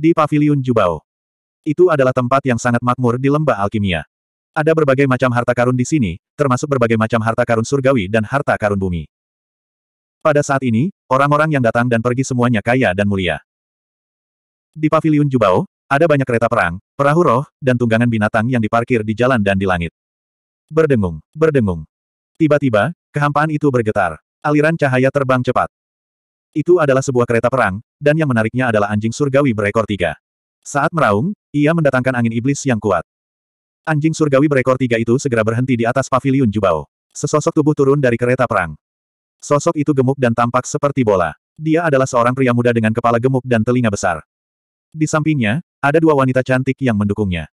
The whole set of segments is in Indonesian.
di Paviliun Jubao. Itu adalah tempat yang sangat makmur di lembah alkimia. Ada berbagai macam harta karun di sini, termasuk berbagai macam harta karun surgawi dan harta karun bumi. Pada saat ini, orang-orang yang datang dan pergi semuanya kaya dan mulia. Di Paviliun Jubao, ada banyak kereta perang, perahu roh, dan tunggangan binatang yang diparkir di jalan dan di langit. Berdengung, berdengung. Tiba-tiba, kehampaan itu bergetar. Aliran cahaya terbang cepat. Itu adalah sebuah kereta perang, dan yang menariknya adalah anjing surgawi berekor tiga. Saat meraung, ia mendatangkan angin iblis yang kuat. Anjing surgawi berekor tiga itu segera berhenti di atas pavilion Jubao. Sesosok tubuh turun dari kereta perang. Sosok itu gemuk dan tampak seperti bola. Dia adalah seorang pria muda dengan kepala gemuk dan telinga besar. Di sampingnya, ada dua wanita cantik yang mendukungnya.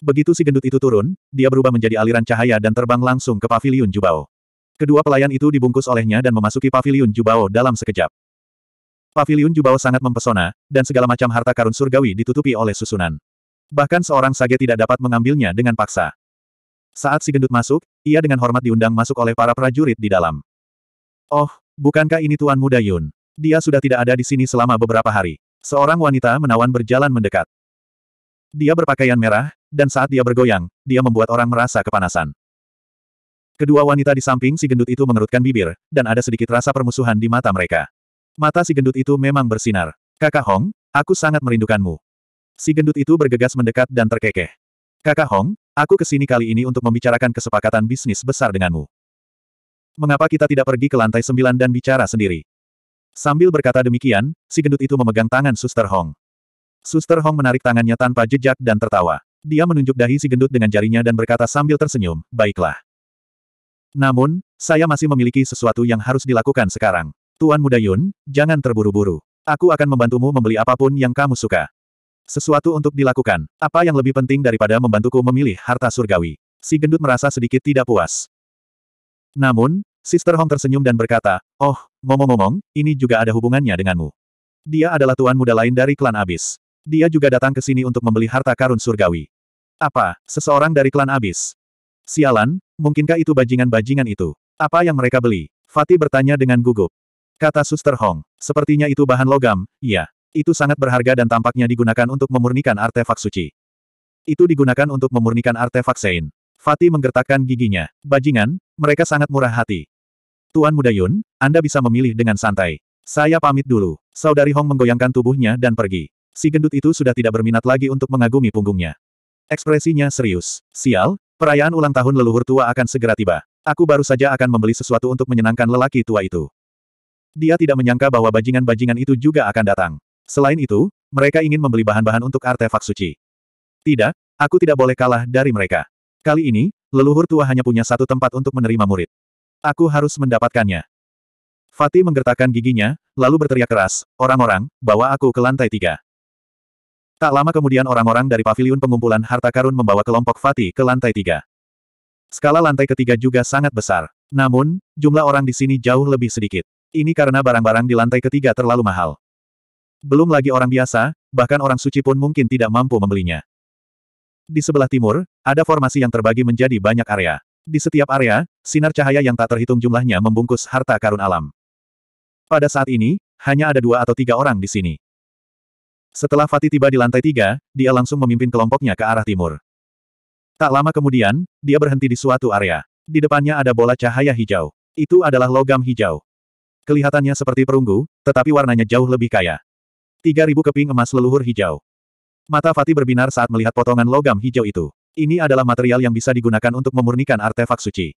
Begitu si gendut itu turun, dia berubah menjadi aliran cahaya dan terbang langsung ke pavilion Jubao. Kedua pelayan itu dibungkus olehnya dan memasuki paviliun Jubao dalam sekejap. Paviliun Jubao sangat mempesona, dan segala macam harta karun surgawi ditutupi oleh susunan. Bahkan seorang sage tidak dapat mengambilnya dengan paksa. Saat si gendut masuk, ia dengan hormat diundang masuk oleh para prajurit di dalam. Oh, bukankah ini Tuan Muda Yun? Dia sudah tidak ada di sini selama beberapa hari. Seorang wanita menawan berjalan mendekat. Dia berpakaian merah, dan saat dia bergoyang, dia membuat orang merasa kepanasan. Kedua wanita di samping si gendut itu mengerutkan bibir, dan ada sedikit rasa permusuhan di mata mereka. Mata si gendut itu memang bersinar. Kakak Hong, aku sangat merindukanmu. Si gendut itu bergegas mendekat dan terkekeh. Kakak Hong, aku kesini kali ini untuk membicarakan kesepakatan bisnis besar denganmu. Mengapa kita tidak pergi ke lantai sembilan dan bicara sendiri? Sambil berkata demikian, si gendut itu memegang tangan Suster Hong. Suster Hong menarik tangannya tanpa jejak dan tertawa. Dia menunjuk dahi si gendut dengan jarinya dan berkata sambil tersenyum, baiklah. Namun, saya masih memiliki sesuatu yang harus dilakukan sekarang. Tuan Muda Yun, jangan terburu-buru. Aku akan membantumu membeli apapun yang kamu suka. Sesuatu untuk dilakukan. Apa yang lebih penting daripada membantuku memilih harta surgawi? Si gendut merasa sedikit tidak puas. Namun, Sister Hong tersenyum dan berkata, Oh, ngomong-ngomong, ini juga ada hubungannya denganmu. Dia adalah tuan muda lain dari klan Abis. Dia juga datang ke sini untuk membeli harta karun surgawi. Apa, seseorang dari klan Abis? Sialan, mungkinkah itu bajingan-bajingan itu? Apa yang mereka beli? Fatih bertanya dengan gugup. Kata Suster Hong, sepertinya itu bahan logam, iya. Itu sangat berharga dan tampaknya digunakan untuk memurnikan artefak suci. Itu digunakan untuk memurnikan artefak Sein. Fatih menggertakkan giginya. Bajingan, mereka sangat murah hati. Tuan Muda Yun, Anda bisa memilih dengan santai. Saya pamit dulu. Saudari Hong menggoyangkan tubuhnya dan pergi. Si gendut itu sudah tidak berminat lagi untuk mengagumi punggungnya. Ekspresinya serius. Sial, Perayaan ulang tahun leluhur tua akan segera tiba. Aku baru saja akan membeli sesuatu untuk menyenangkan lelaki tua itu. Dia tidak menyangka bahwa bajingan-bajingan itu juga akan datang. Selain itu, mereka ingin membeli bahan-bahan untuk artefak suci. Tidak, aku tidak boleh kalah dari mereka. Kali ini, leluhur tua hanya punya satu tempat untuk menerima murid. Aku harus mendapatkannya. Fatih menggertakkan giginya, lalu berteriak keras, orang-orang, bawa aku ke lantai tiga. Tak lama kemudian orang-orang dari paviliun pengumpulan harta karun membawa kelompok Fatih ke lantai tiga. Skala lantai ketiga juga sangat besar. Namun, jumlah orang di sini jauh lebih sedikit. Ini karena barang-barang di lantai ketiga terlalu mahal. Belum lagi orang biasa, bahkan orang suci pun mungkin tidak mampu membelinya. Di sebelah timur, ada formasi yang terbagi menjadi banyak area. Di setiap area, sinar cahaya yang tak terhitung jumlahnya membungkus harta karun alam. Pada saat ini, hanya ada dua atau tiga orang di sini. Setelah Fatih tiba di lantai tiga, dia langsung memimpin kelompoknya ke arah timur. Tak lama kemudian, dia berhenti di suatu area. Di depannya ada bola cahaya hijau. Itu adalah logam hijau. Kelihatannya seperti perunggu, tetapi warnanya jauh lebih kaya. 3000 keping emas leluhur hijau. Mata Fatih berbinar saat melihat potongan logam hijau itu. Ini adalah material yang bisa digunakan untuk memurnikan artefak suci.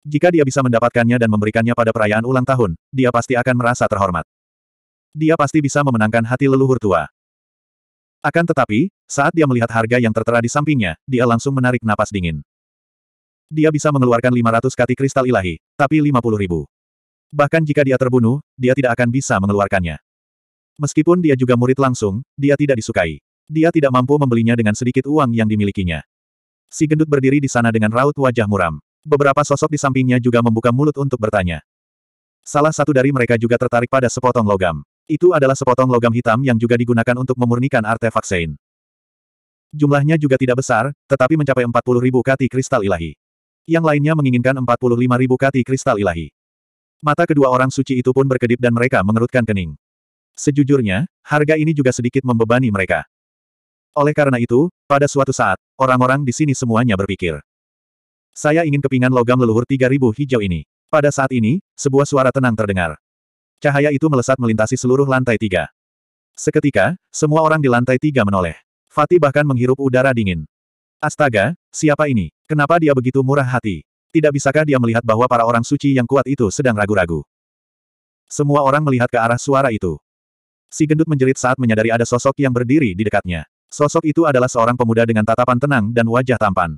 Jika dia bisa mendapatkannya dan memberikannya pada perayaan ulang tahun, dia pasti akan merasa terhormat dia pasti bisa memenangkan hati leluhur tua. Akan tetapi, saat dia melihat harga yang tertera di sampingnya, dia langsung menarik napas dingin. Dia bisa mengeluarkan 500 kati kristal ilahi, tapi 50 ribu. Bahkan jika dia terbunuh, dia tidak akan bisa mengeluarkannya. Meskipun dia juga murid langsung, dia tidak disukai. Dia tidak mampu membelinya dengan sedikit uang yang dimilikinya. Si gendut berdiri di sana dengan raut wajah muram. Beberapa sosok di sampingnya juga membuka mulut untuk bertanya. Salah satu dari mereka juga tertarik pada sepotong logam. Itu adalah sepotong logam hitam yang juga digunakan untuk memurnikan artefak Sein. Jumlahnya juga tidak besar, tetapi mencapai ribu kati kristal ilahi. Yang lainnya menginginkan ribu kati kristal ilahi. Mata kedua orang suci itu pun berkedip dan mereka mengerutkan kening. Sejujurnya, harga ini juga sedikit membebani mereka. Oleh karena itu, pada suatu saat, orang-orang di sini semuanya berpikir. Saya ingin kepingan logam leluhur 3000 hijau ini. Pada saat ini, sebuah suara tenang terdengar. Cahaya itu melesat melintasi seluruh lantai tiga. Seketika, semua orang di lantai tiga menoleh. Fatih bahkan menghirup udara dingin. Astaga, siapa ini? Kenapa dia begitu murah hati? Tidak bisakah dia melihat bahwa para orang suci yang kuat itu sedang ragu-ragu? Semua orang melihat ke arah suara itu. Si gendut menjerit saat menyadari ada sosok yang berdiri di dekatnya. Sosok itu adalah seorang pemuda dengan tatapan tenang dan wajah tampan.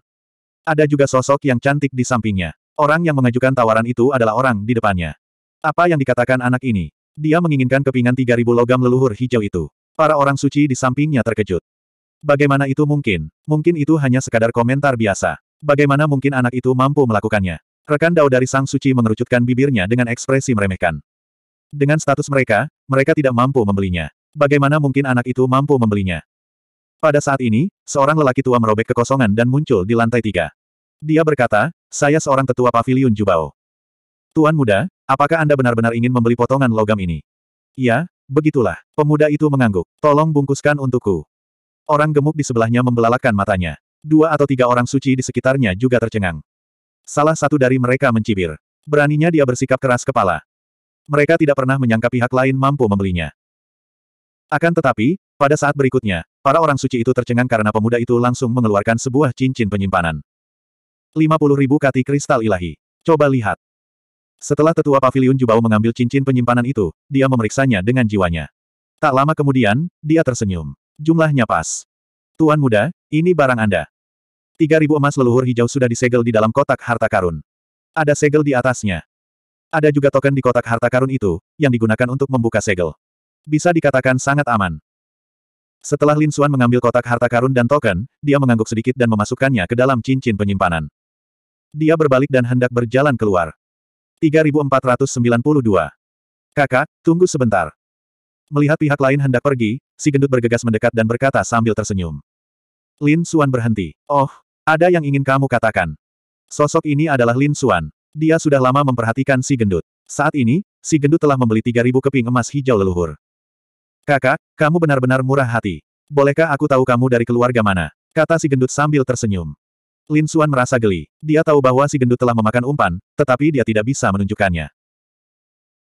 Ada juga sosok yang cantik di sampingnya. Orang yang mengajukan tawaran itu adalah orang di depannya. Apa yang dikatakan anak ini? Dia menginginkan kepingan 3000 logam leluhur hijau itu. Para orang suci di sampingnya terkejut. Bagaimana itu mungkin? Mungkin itu hanya sekadar komentar biasa. Bagaimana mungkin anak itu mampu melakukannya? Rekan Dao dari Sang Suci mengerucutkan bibirnya dengan ekspresi meremehkan. Dengan status mereka, mereka tidak mampu membelinya. Bagaimana mungkin anak itu mampu membelinya? Pada saat ini, seorang lelaki tua merobek kekosongan dan muncul di lantai tiga. Dia berkata, saya seorang tetua pavilion Jubao. Tuan muda, Apakah Anda benar-benar ingin membeli potongan logam ini? Ya, begitulah. Pemuda itu mengangguk. Tolong bungkuskan untukku. Orang gemuk di sebelahnya membelalakan matanya. Dua atau tiga orang suci di sekitarnya juga tercengang. Salah satu dari mereka mencibir. Beraninya dia bersikap keras kepala. Mereka tidak pernah menyangka pihak lain mampu membelinya. Akan tetapi, pada saat berikutnya, para orang suci itu tercengang karena pemuda itu langsung mengeluarkan sebuah cincin penyimpanan. 50.000 kati kristal ilahi. Coba lihat. Setelah tetua pavilion Jubao mengambil cincin penyimpanan itu, dia memeriksanya dengan jiwanya. Tak lama kemudian, dia tersenyum. Jumlahnya pas. Tuan muda, ini barang Anda. 3000 emas leluhur hijau sudah disegel di dalam kotak harta karun. Ada segel di atasnya. Ada juga token di kotak harta karun itu, yang digunakan untuk membuka segel. Bisa dikatakan sangat aman. Setelah Lin Suan mengambil kotak harta karun dan token, dia mengangguk sedikit dan memasukkannya ke dalam cincin penyimpanan. Dia berbalik dan hendak berjalan keluar. 3492. Kakak, tunggu sebentar. Melihat pihak lain hendak pergi, si gendut bergegas mendekat dan berkata sambil tersenyum. Lin Suan berhenti. Oh, ada yang ingin kamu katakan. Sosok ini adalah Lin Suan. Dia sudah lama memperhatikan si gendut. Saat ini, si gendut telah membeli 3.000 keping emas hijau leluhur. Kakak, kamu benar-benar murah hati. Bolehkah aku tahu kamu dari keluarga mana? Kata si gendut sambil tersenyum. Lin Suan merasa geli. Dia tahu bahwa si gendut telah memakan umpan, tetapi dia tidak bisa menunjukkannya.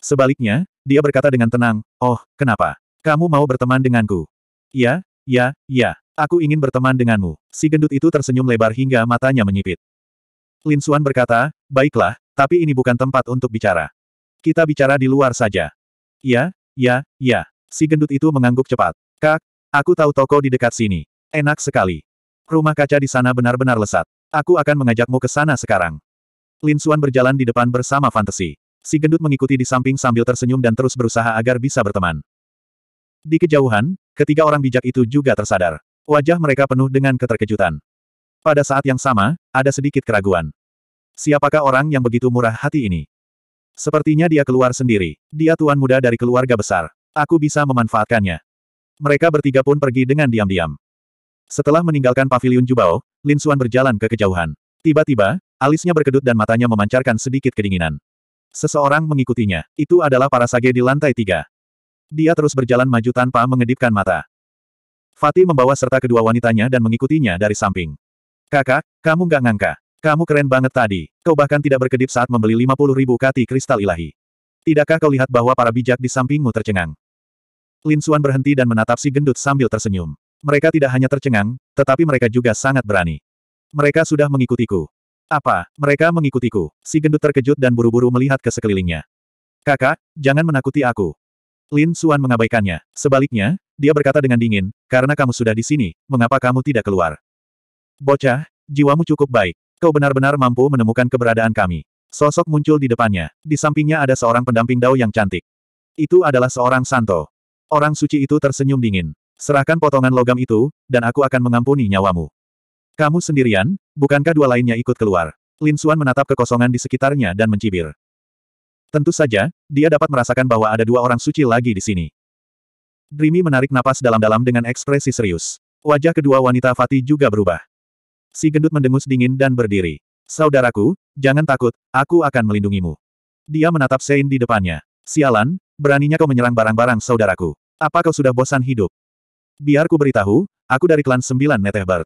Sebaliknya, dia berkata dengan tenang, Oh, kenapa? Kamu mau berteman denganku? Ya, ya, ya. Aku ingin berteman denganmu. Si gendut itu tersenyum lebar hingga matanya menyipit. Lin Suan berkata, Baiklah, tapi ini bukan tempat untuk bicara. Kita bicara di luar saja. Ya, ya, ya. Si gendut itu mengangguk cepat. Kak, aku tahu toko di dekat sini. Enak sekali. Rumah kaca di sana benar-benar lesat. Aku akan mengajakmu ke sana sekarang. Lin Suan berjalan di depan bersama fantasi. Si gendut mengikuti di samping sambil tersenyum dan terus berusaha agar bisa berteman. Di kejauhan, ketiga orang bijak itu juga tersadar. Wajah mereka penuh dengan keterkejutan. Pada saat yang sama, ada sedikit keraguan. Siapakah orang yang begitu murah hati ini? Sepertinya dia keluar sendiri. Dia tuan muda dari keluarga besar. Aku bisa memanfaatkannya. Mereka bertiga pun pergi dengan diam-diam. Setelah meninggalkan pavilion Jubao, Lin Xuan berjalan ke kejauhan. Tiba-tiba, alisnya berkedut dan matanya memancarkan sedikit kedinginan. Seseorang mengikutinya. Itu adalah para sage di lantai tiga. Dia terus berjalan maju tanpa mengedipkan mata. Fatih membawa serta kedua wanitanya dan mengikutinya dari samping. Kakak, kamu gak ngangka. Kamu keren banget tadi. Kau bahkan tidak berkedip saat membeli 50 ribu kati kristal ilahi. Tidakkah kau lihat bahwa para bijak di sampingmu tercengang? Lin Xuan berhenti dan menatap si gendut sambil tersenyum. Mereka tidak hanya tercengang, tetapi mereka juga sangat berani. Mereka sudah mengikutiku. Apa? Mereka mengikutiku. Si gendut terkejut dan buru-buru melihat ke sekelilingnya. Kakak, jangan menakuti aku. Lin Suan mengabaikannya. Sebaliknya, dia berkata dengan dingin, karena kamu sudah di sini, mengapa kamu tidak keluar? Bocah, jiwamu cukup baik. Kau benar-benar mampu menemukan keberadaan kami. Sosok muncul di depannya. Di sampingnya ada seorang pendamping Dao yang cantik. Itu adalah seorang Santo. Orang suci itu tersenyum dingin. Serahkan potongan logam itu, dan aku akan mengampuni nyawamu. Kamu sendirian, bukankah dua lainnya ikut keluar? Lin Suan menatap kekosongan di sekitarnya dan mencibir. Tentu saja, dia dapat merasakan bahwa ada dua orang suci lagi di sini. Dreamy menarik napas dalam-dalam dengan ekspresi serius. Wajah kedua wanita Fatih juga berubah. Si gendut mendengus dingin dan berdiri. Saudaraku, jangan takut, aku akan melindungimu. Dia menatap Sein di depannya. Sialan, beraninya kau menyerang barang-barang saudaraku. Apa kau sudah bosan hidup? Biar ku beritahu, aku dari klan Sembilan Netehbar.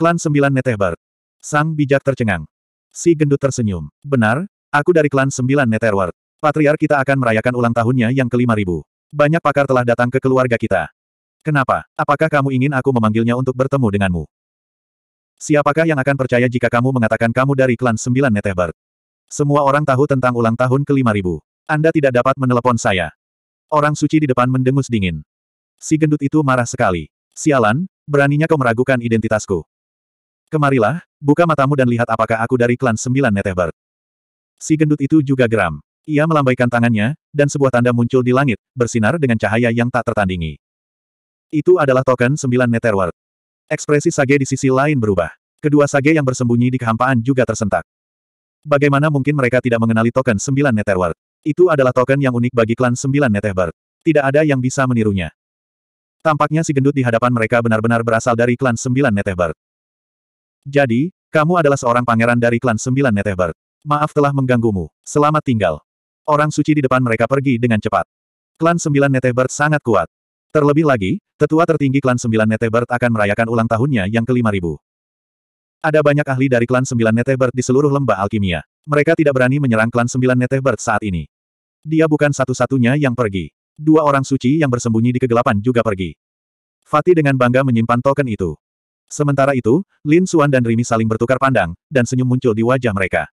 Klan Sembilan Netehbar. Sang bijak tercengang. Si gendut tersenyum. Benar, aku dari klan Sembilan Netherward. Patriar kita akan merayakan ulang tahunnya yang kelima ribu. Banyak pakar telah datang ke keluarga kita. Kenapa? Apakah kamu ingin aku memanggilnya untuk bertemu denganmu? Siapakah yang akan percaya jika kamu mengatakan kamu dari klan Sembilan Netehbard? Semua orang tahu tentang ulang tahun kelima ribu. Anda tidak dapat menelepon saya. Orang suci di depan mendengus dingin. Si gendut itu marah sekali. Sialan, beraninya kau meragukan identitasku. Kemarilah, buka matamu dan lihat apakah aku dari klan sembilan Netehbert. Si gendut itu juga geram. Ia melambaikan tangannya, dan sebuah tanda muncul di langit, bersinar dengan cahaya yang tak tertandingi. Itu adalah token sembilan Netherworld. Ekspresi Sage di sisi lain berubah. Kedua Sage yang bersembunyi di kehampaan juga tersentak. Bagaimana mungkin mereka tidak mengenali token sembilan Netherworld? Itu adalah token yang unik bagi klan sembilan Netherworld. Tidak ada yang bisa menirunya. Tampaknya si gendut di hadapan mereka benar-benar berasal dari klan sembilan Netehbert. Jadi, kamu adalah seorang pangeran dari klan sembilan Netehbert. Maaf telah mengganggumu. Selamat tinggal. Orang suci di depan mereka pergi dengan cepat. Klan sembilan Netehbert sangat kuat. Terlebih lagi, tetua tertinggi klan sembilan Netehbert akan merayakan ulang tahunnya yang ke-5000. Ada banyak ahli dari klan sembilan Netehbert di seluruh lembah alkimia. Mereka tidak berani menyerang klan sembilan Netehbert saat ini. Dia bukan satu-satunya yang pergi. Dua orang suci yang bersembunyi di kegelapan juga pergi. Fatih dengan bangga menyimpan token itu. Sementara itu, Lin Xuan dan Rimi saling bertukar pandang, dan senyum muncul di wajah mereka.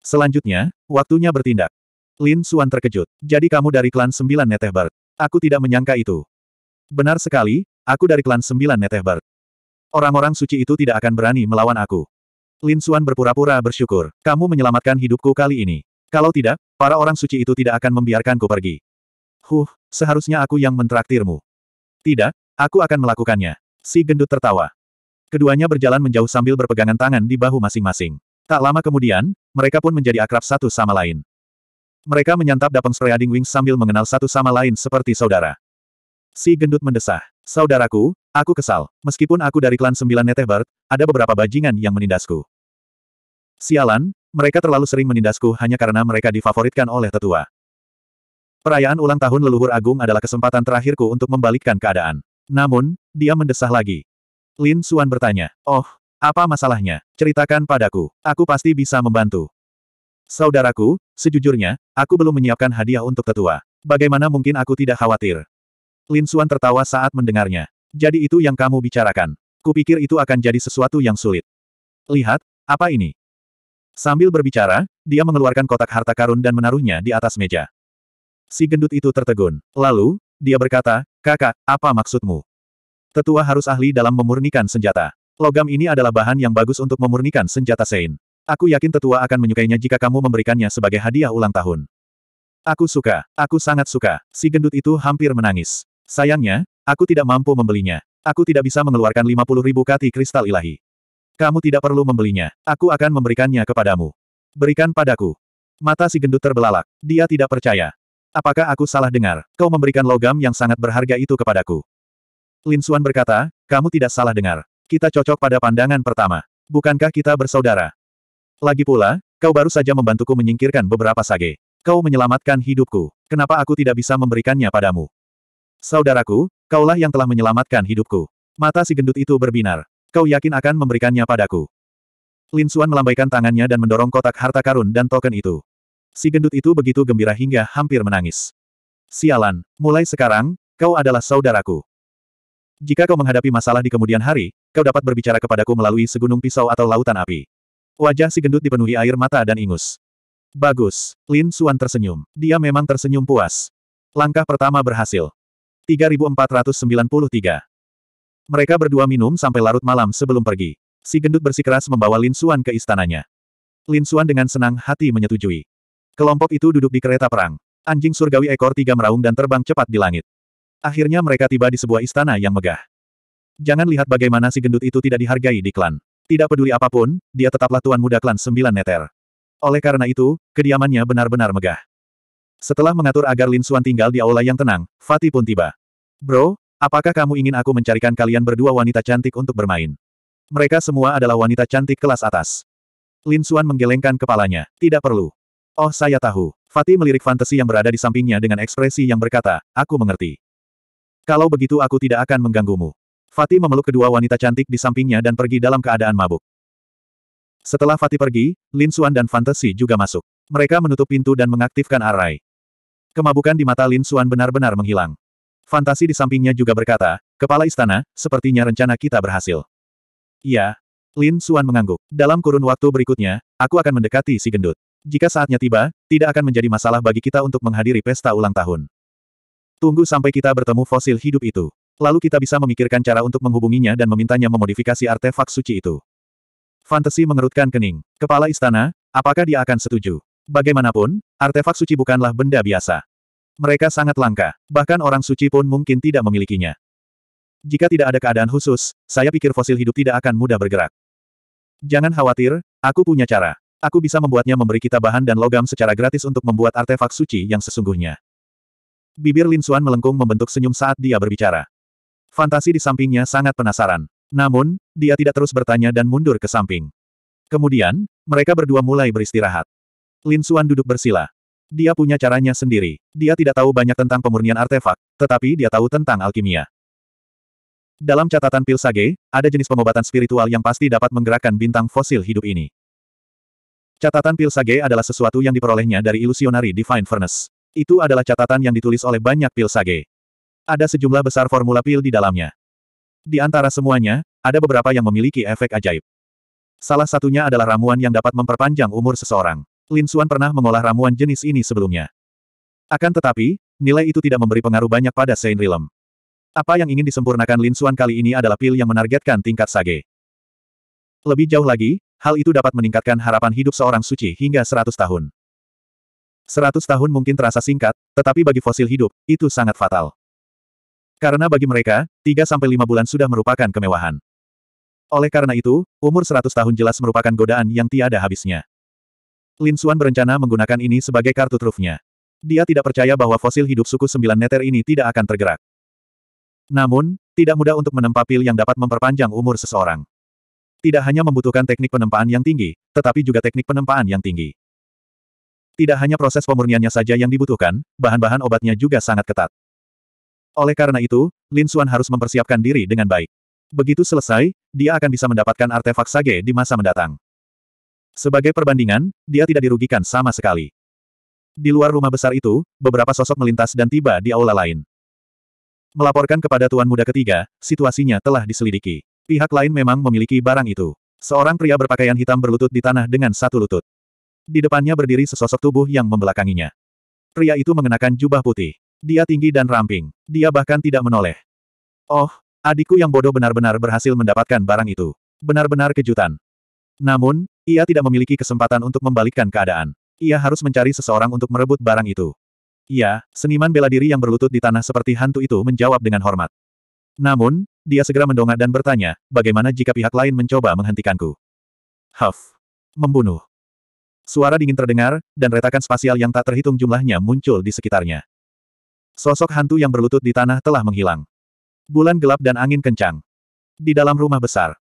Selanjutnya, waktunya bertindak. Lin Xuan terkejut. Jadi kamu dari klan Sembilan Netehbert? Aku tidak menyangka itu. Benar sekali, aku dari klan Sembilan Netehbert. Orang-orang suci itu tidak akan berani melawan aku. Lin Xuan berpura-pura bersyukur. Kamu menyelamatkan hidupku kali ini. Kalau tidak, para orang suci itu tidak akan membiarkanku pergi. Huh, seharusnya aku yang mentraktirmu. Tidak, aku akan melakukannya. Si gendut tertawa. Keduanya berjalan menjauh sambil berpegangan tangan di bahu masing-masing. Tak lama kemudian, mereka pun menjadi akrab satu sama lain. Mereka menyantap dapeng spreading wings sambil mengenal satu sama lain seperti saudara. Si gendut mendesah. Saudaraku, aku kesal. Meskipun aku dari klan sembilan Netebert, ada beberapa bajingan yang menindasku. Sialan, mereka terlalu sering menindasku hanya karena mereka difavoritkan oleh tetua. Perayaan ulang tahun leluhur agung adalah kesempatan terakhirku untuk membalikkan keadaan. Namun, dia mendesah lagi. Lin Xuan bertanya, Oh, apa masalahnya? Ceritakan padaku, aku pasti bisa membantu. Saudaraku, sejujurnya, aku belum menyiapkan hadiah untuk tetua. Bagaimana mungkin aku tidak khawatir? Lin Xuan tertawa saat mendengarnya. Jadi itu yang kamu bicarakan. Kupikir itu akan jadi sesuatu yang sulit. Lihat, apa ini? Sambil berbicara, dia mengeluarkan kotak harta karun dan menaruhnya di atas meja. Si gendut itu tertegun. Lalu, dia berkata, kakak, apa maksudmu? Tetua harus ahli dalam memurnikan senjata. Logam ini adalah bahan yang bagus untuk memurnikan senjata Sein. Aku yakin tetua akan menyukainya jika kamu memberikannya sebagai hadiah ulang tahun. Aku suka, aku sangat suka. Si gendut itu hampir menangis. Sayangnya, aku tidak mampu membelinya. Aku tidak bisa mengeluarkan 50 ribu kati kristal ilahi. Kamu tidak perlu membelinya. Aku akan memberikannya kepadamu. Berikan padaku. Mata si gendut terbelalak. Dia tidak percaya. Apakah aku salah dengar? Kau memberikan logam yang sangat berharga itu kepadaku. Lin Xuan berkata, kamu tidak salah dengar. Kita cocok pada pandangan pertama. Bukankah kita bersaudara? Lagi pula, kau baru saja membantuku menyingkirkan beberapa sage. Kau menyelamatkan hidupku. Kenapa aku tidak bisa memberikannya padamu? Saudaraku, kaulah yang telah menyelamatkan hidupku. Mata si gendut itu berbinar. Kau yakin akan memberikannya padaku? Lin Xuan melambaikan tangannya dan mendorong kotak harta karun dan token itu. Si gendut itu begitu gembira hingga hampir menangis. Sialan, mulai sekarang, kau adalah saudaraku. Jika kau menghadapi masalah di kemudian hari, kau dapat berbicara kepadaku melalui segunung pisau atau lautan api. Wajah si gendut dipenuhi air mata dan ingus. Bagus, Lin Suan tersenyum. Dia memang tersenyum puas. Langkah pertama berhasil. 3493. Mereka berdua minum sampai larut malam sebelum pergi. Si gendut bersikeras membawa Lin Suan ke istananya. Lin Suan dengan senang hati menyetujui. Kelompok itu duduk di kereta perang. Anjing surgawi ekor tiga meraung dan terbang cepat di langit. Akhirnya mereka tiba di sebuah istana yang megah. Jangan lihat bagaimana si gendut itu tidak dihargai di klan. Tidak peduli apapun, dia tetaplah tuan muda klan sembilan neter. Oleh karena itu, kediamannya benar-benar megah. Setelah mengatur agar Lin Xuan tinggal di aula yang tenang, Fatih pun tiba. Bro, apakah kamu ingin aku mencarikan kalian berdua wanita cantik untuk bermain? Mereka semua adalah wanita cantik kelas atas. Lin Xuan menggelengkan kepalanya. Tidak perlu. Oh saya tahu. Fatih melirik fantasi yang berada di sampingnya dengan ekspresi yang berkata, aku mengerti. Kalau begitu aku tidak akan mengganggumu. Fatih memeluk kedua wanita cantik di sampingnya dan pergi dalam keadaan mabuk. Setelah Fatih pergi, Lin Xuan dan Fantasi juga masuk. Mereka menutup pintu dan mengaktifkan arai. Kemabukan di mata Lin Xuan benar-benar menghilang. Fantasi di sampingnya juga berkata, Kepala Istana, sepertinya rencana kita berhasil. Iya. Lin Xuan mengangguk. Dalam kurun waktu berikutnya, aku akan mendekati si gendut. Jika saatnya tiba, tidak akan menjadi masalah bagi kita untuk menghadiri pesta ulang tahun. Tunggu sampai kita bertemu fosil hidup itu. Lalu kita bisa memikirkan cara untuk menghubunginya dan memintanya memodifikasi artefak suci itu. Fantasi mengerutkan kening. Kepala istana, apakah dia akan setuju? Bagaimanapun, artefak suci bukanlah benda biasa. Mereka sangat langka, bahkan orang suci pun mungkin tidak memilikinya. Jika tidak ada keadaan khusus, saya pikir fosil hidup tidak akan mudah bergerak. Jangan khawatir, aku punya cara. Aku bisa membuatnya memberi kita bahan dan logam secara gratis untuk membuat artefak suci yang sesungguhnya. Bibir Lin Xuan melengkung membentuk senyum saat dia berbicara. Fantasi di sampingnya sangat penasaran. Namun, dia tidak terus bertanya dan mundur ke samping. Kemudian, mereka berdua mulai beristirahat. Lin Xuan duduk bersila. Dia punya caranya sendiri. Dia tidak tahu banyak tentang pemurnian artefak, tetapi dia tahu tentang alkimia. Dalam catatan pil sage, ada jenis pengobatan spiritual yang pasti dapat menggerakkan bintang fosil hidup ini. Catatan pil sage adalah sesuatu yang diperolehnya dari ilusionari Divine Furnace. Itu adalah catatan yang ditulis oleh banyak pil sage. Ada sejumlah besar formula pil di dalamnya. Di antara semuanya, ada beberapa yang memiliki efek ajaib. Salah satunya adalah ramuan yang dapat memperpanjang umur seseorang. Lin Xuan pernah mengolah ramuan jenis ini sebelumnya. Akan tetapi, nilai itu tidak memberi pengaruh banyak pada Saint Realm. Apa yang ingin disempurnakan Lin Xuan kali ini adalah pil yang menargetkan tingkat sage. Lebih jauh lagi, hal itu dapat meningkatkan harapan hidup seorang suci hingga 100 tahun. 100 tahun mungkin terasa singkat, tetapi bagi fosil hidup, itu sangat fatal. Karena bagi mereka, 3-5 bulan sudah merupakan kemewahan. Oleh karena itu, umur 100 tahun jelas merupakan godaan yang tiada habisnya. Lin Suan berencana menggunakan ini sebagai kartu trufnya. Dia tidak percaya bahwa fosil hidup suku sembilan neter ini tidak akan tergerak. Namun, tidak mudah untuk menempa pil yang dapat memperpanjang umur seseorang. Tidak hanya membutuhkan teknik penempaan yang tinggi, tetapi juga teknik penempaan yang tinggi. Tidak hanya proses pemurniannya saja yang dibutuhkan, bahan-bahan obatnya juga sangat ketat. Oleh karena itu, Lin Xuan harus mempersiapkan diri dengan baik. Begitu selesai, dia akan bisa mendapatkan artefak sage di masa mendatang. Sebagai perbandingan, dia tidak dirugikan sama sekali. Di luar rumah besar itu, beberapa sosok melintas dan tiba di aula lain. Melaporkan kepada tuan muda ketiga, situasinya telah diselidiki. Pihak lain memang memiliki barang itu. Seorang pria berpakaian hitam berlutut di tanah dengan satu lutut. Di depannya berdiri sesosok tubuh yang membelakanginya. Pria itu mengenakan jubah putih. Dia tinggi dan ramping. Dia bahkan tidak menoleh. Oh, adikku yang bodoh benar-benar berhasil mendapatkan barang itu. Benar-benar kejutan. Namun, ia tidak memiliki kesempatan untuk membalikkan keadaan. Ia harus mencari seseorang untuk merebut barang itu. Ya, seniman bela diri yang berlutut di tanah seperti hantu itu menjawab dengan hormat. Namun, dia segera mendongak dan bertanya, bagaimana jika pihak lain mencoba menghentikanku? Huff. Membunuh. Suara dingin terdengar, dan retakan spasial yang tak terhitung jumlahnya muncul di sekitarnya. Sosok hantu yang berlutut di tanah telah menghilang. Bulan gelap dan angin kencang. Di dalam rumah besar.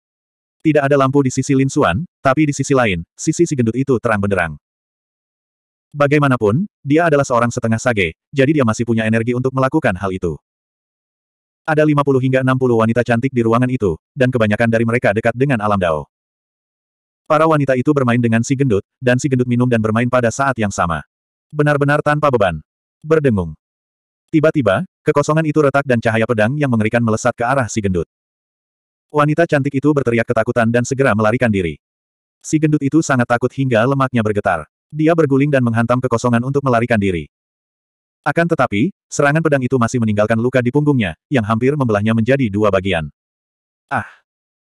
Tidak ada lampu di sisi Lin Suan, tapi di sisi lain, sisi si gendut itu terang benderang. Bagaimanapun, dia adalah seorang setengah sage, jadi dia masih punya energi untuk melakukan hal itu. Ada 50 hingga 60 wanita cantik di ruangan itu, dan kebanyakan dari mereka dekat dengan alam dao. Para wanita itu bermain dengan si gendut, dan si gendut minum dan bermain pada saat yang sama. Benar-benar tanpa beban. Berdengung. Tiba-tiba, kekosongan itu retak dan cahaya pedang yang mengerikan melesat ke arah si gendut. Wanita cantik itu berteriak ketakutan dan segera melarikan diri. Si gendut itu sangat takut hingga lemaknya bergetar. Dia berguling dan menghantam kekosongan untuk melarikan diri. Akan tetapi, serangan pedang itu masih meninggalkan luka di punggungnya, yang hampir membelahnya menjadi dua bagian. Ah!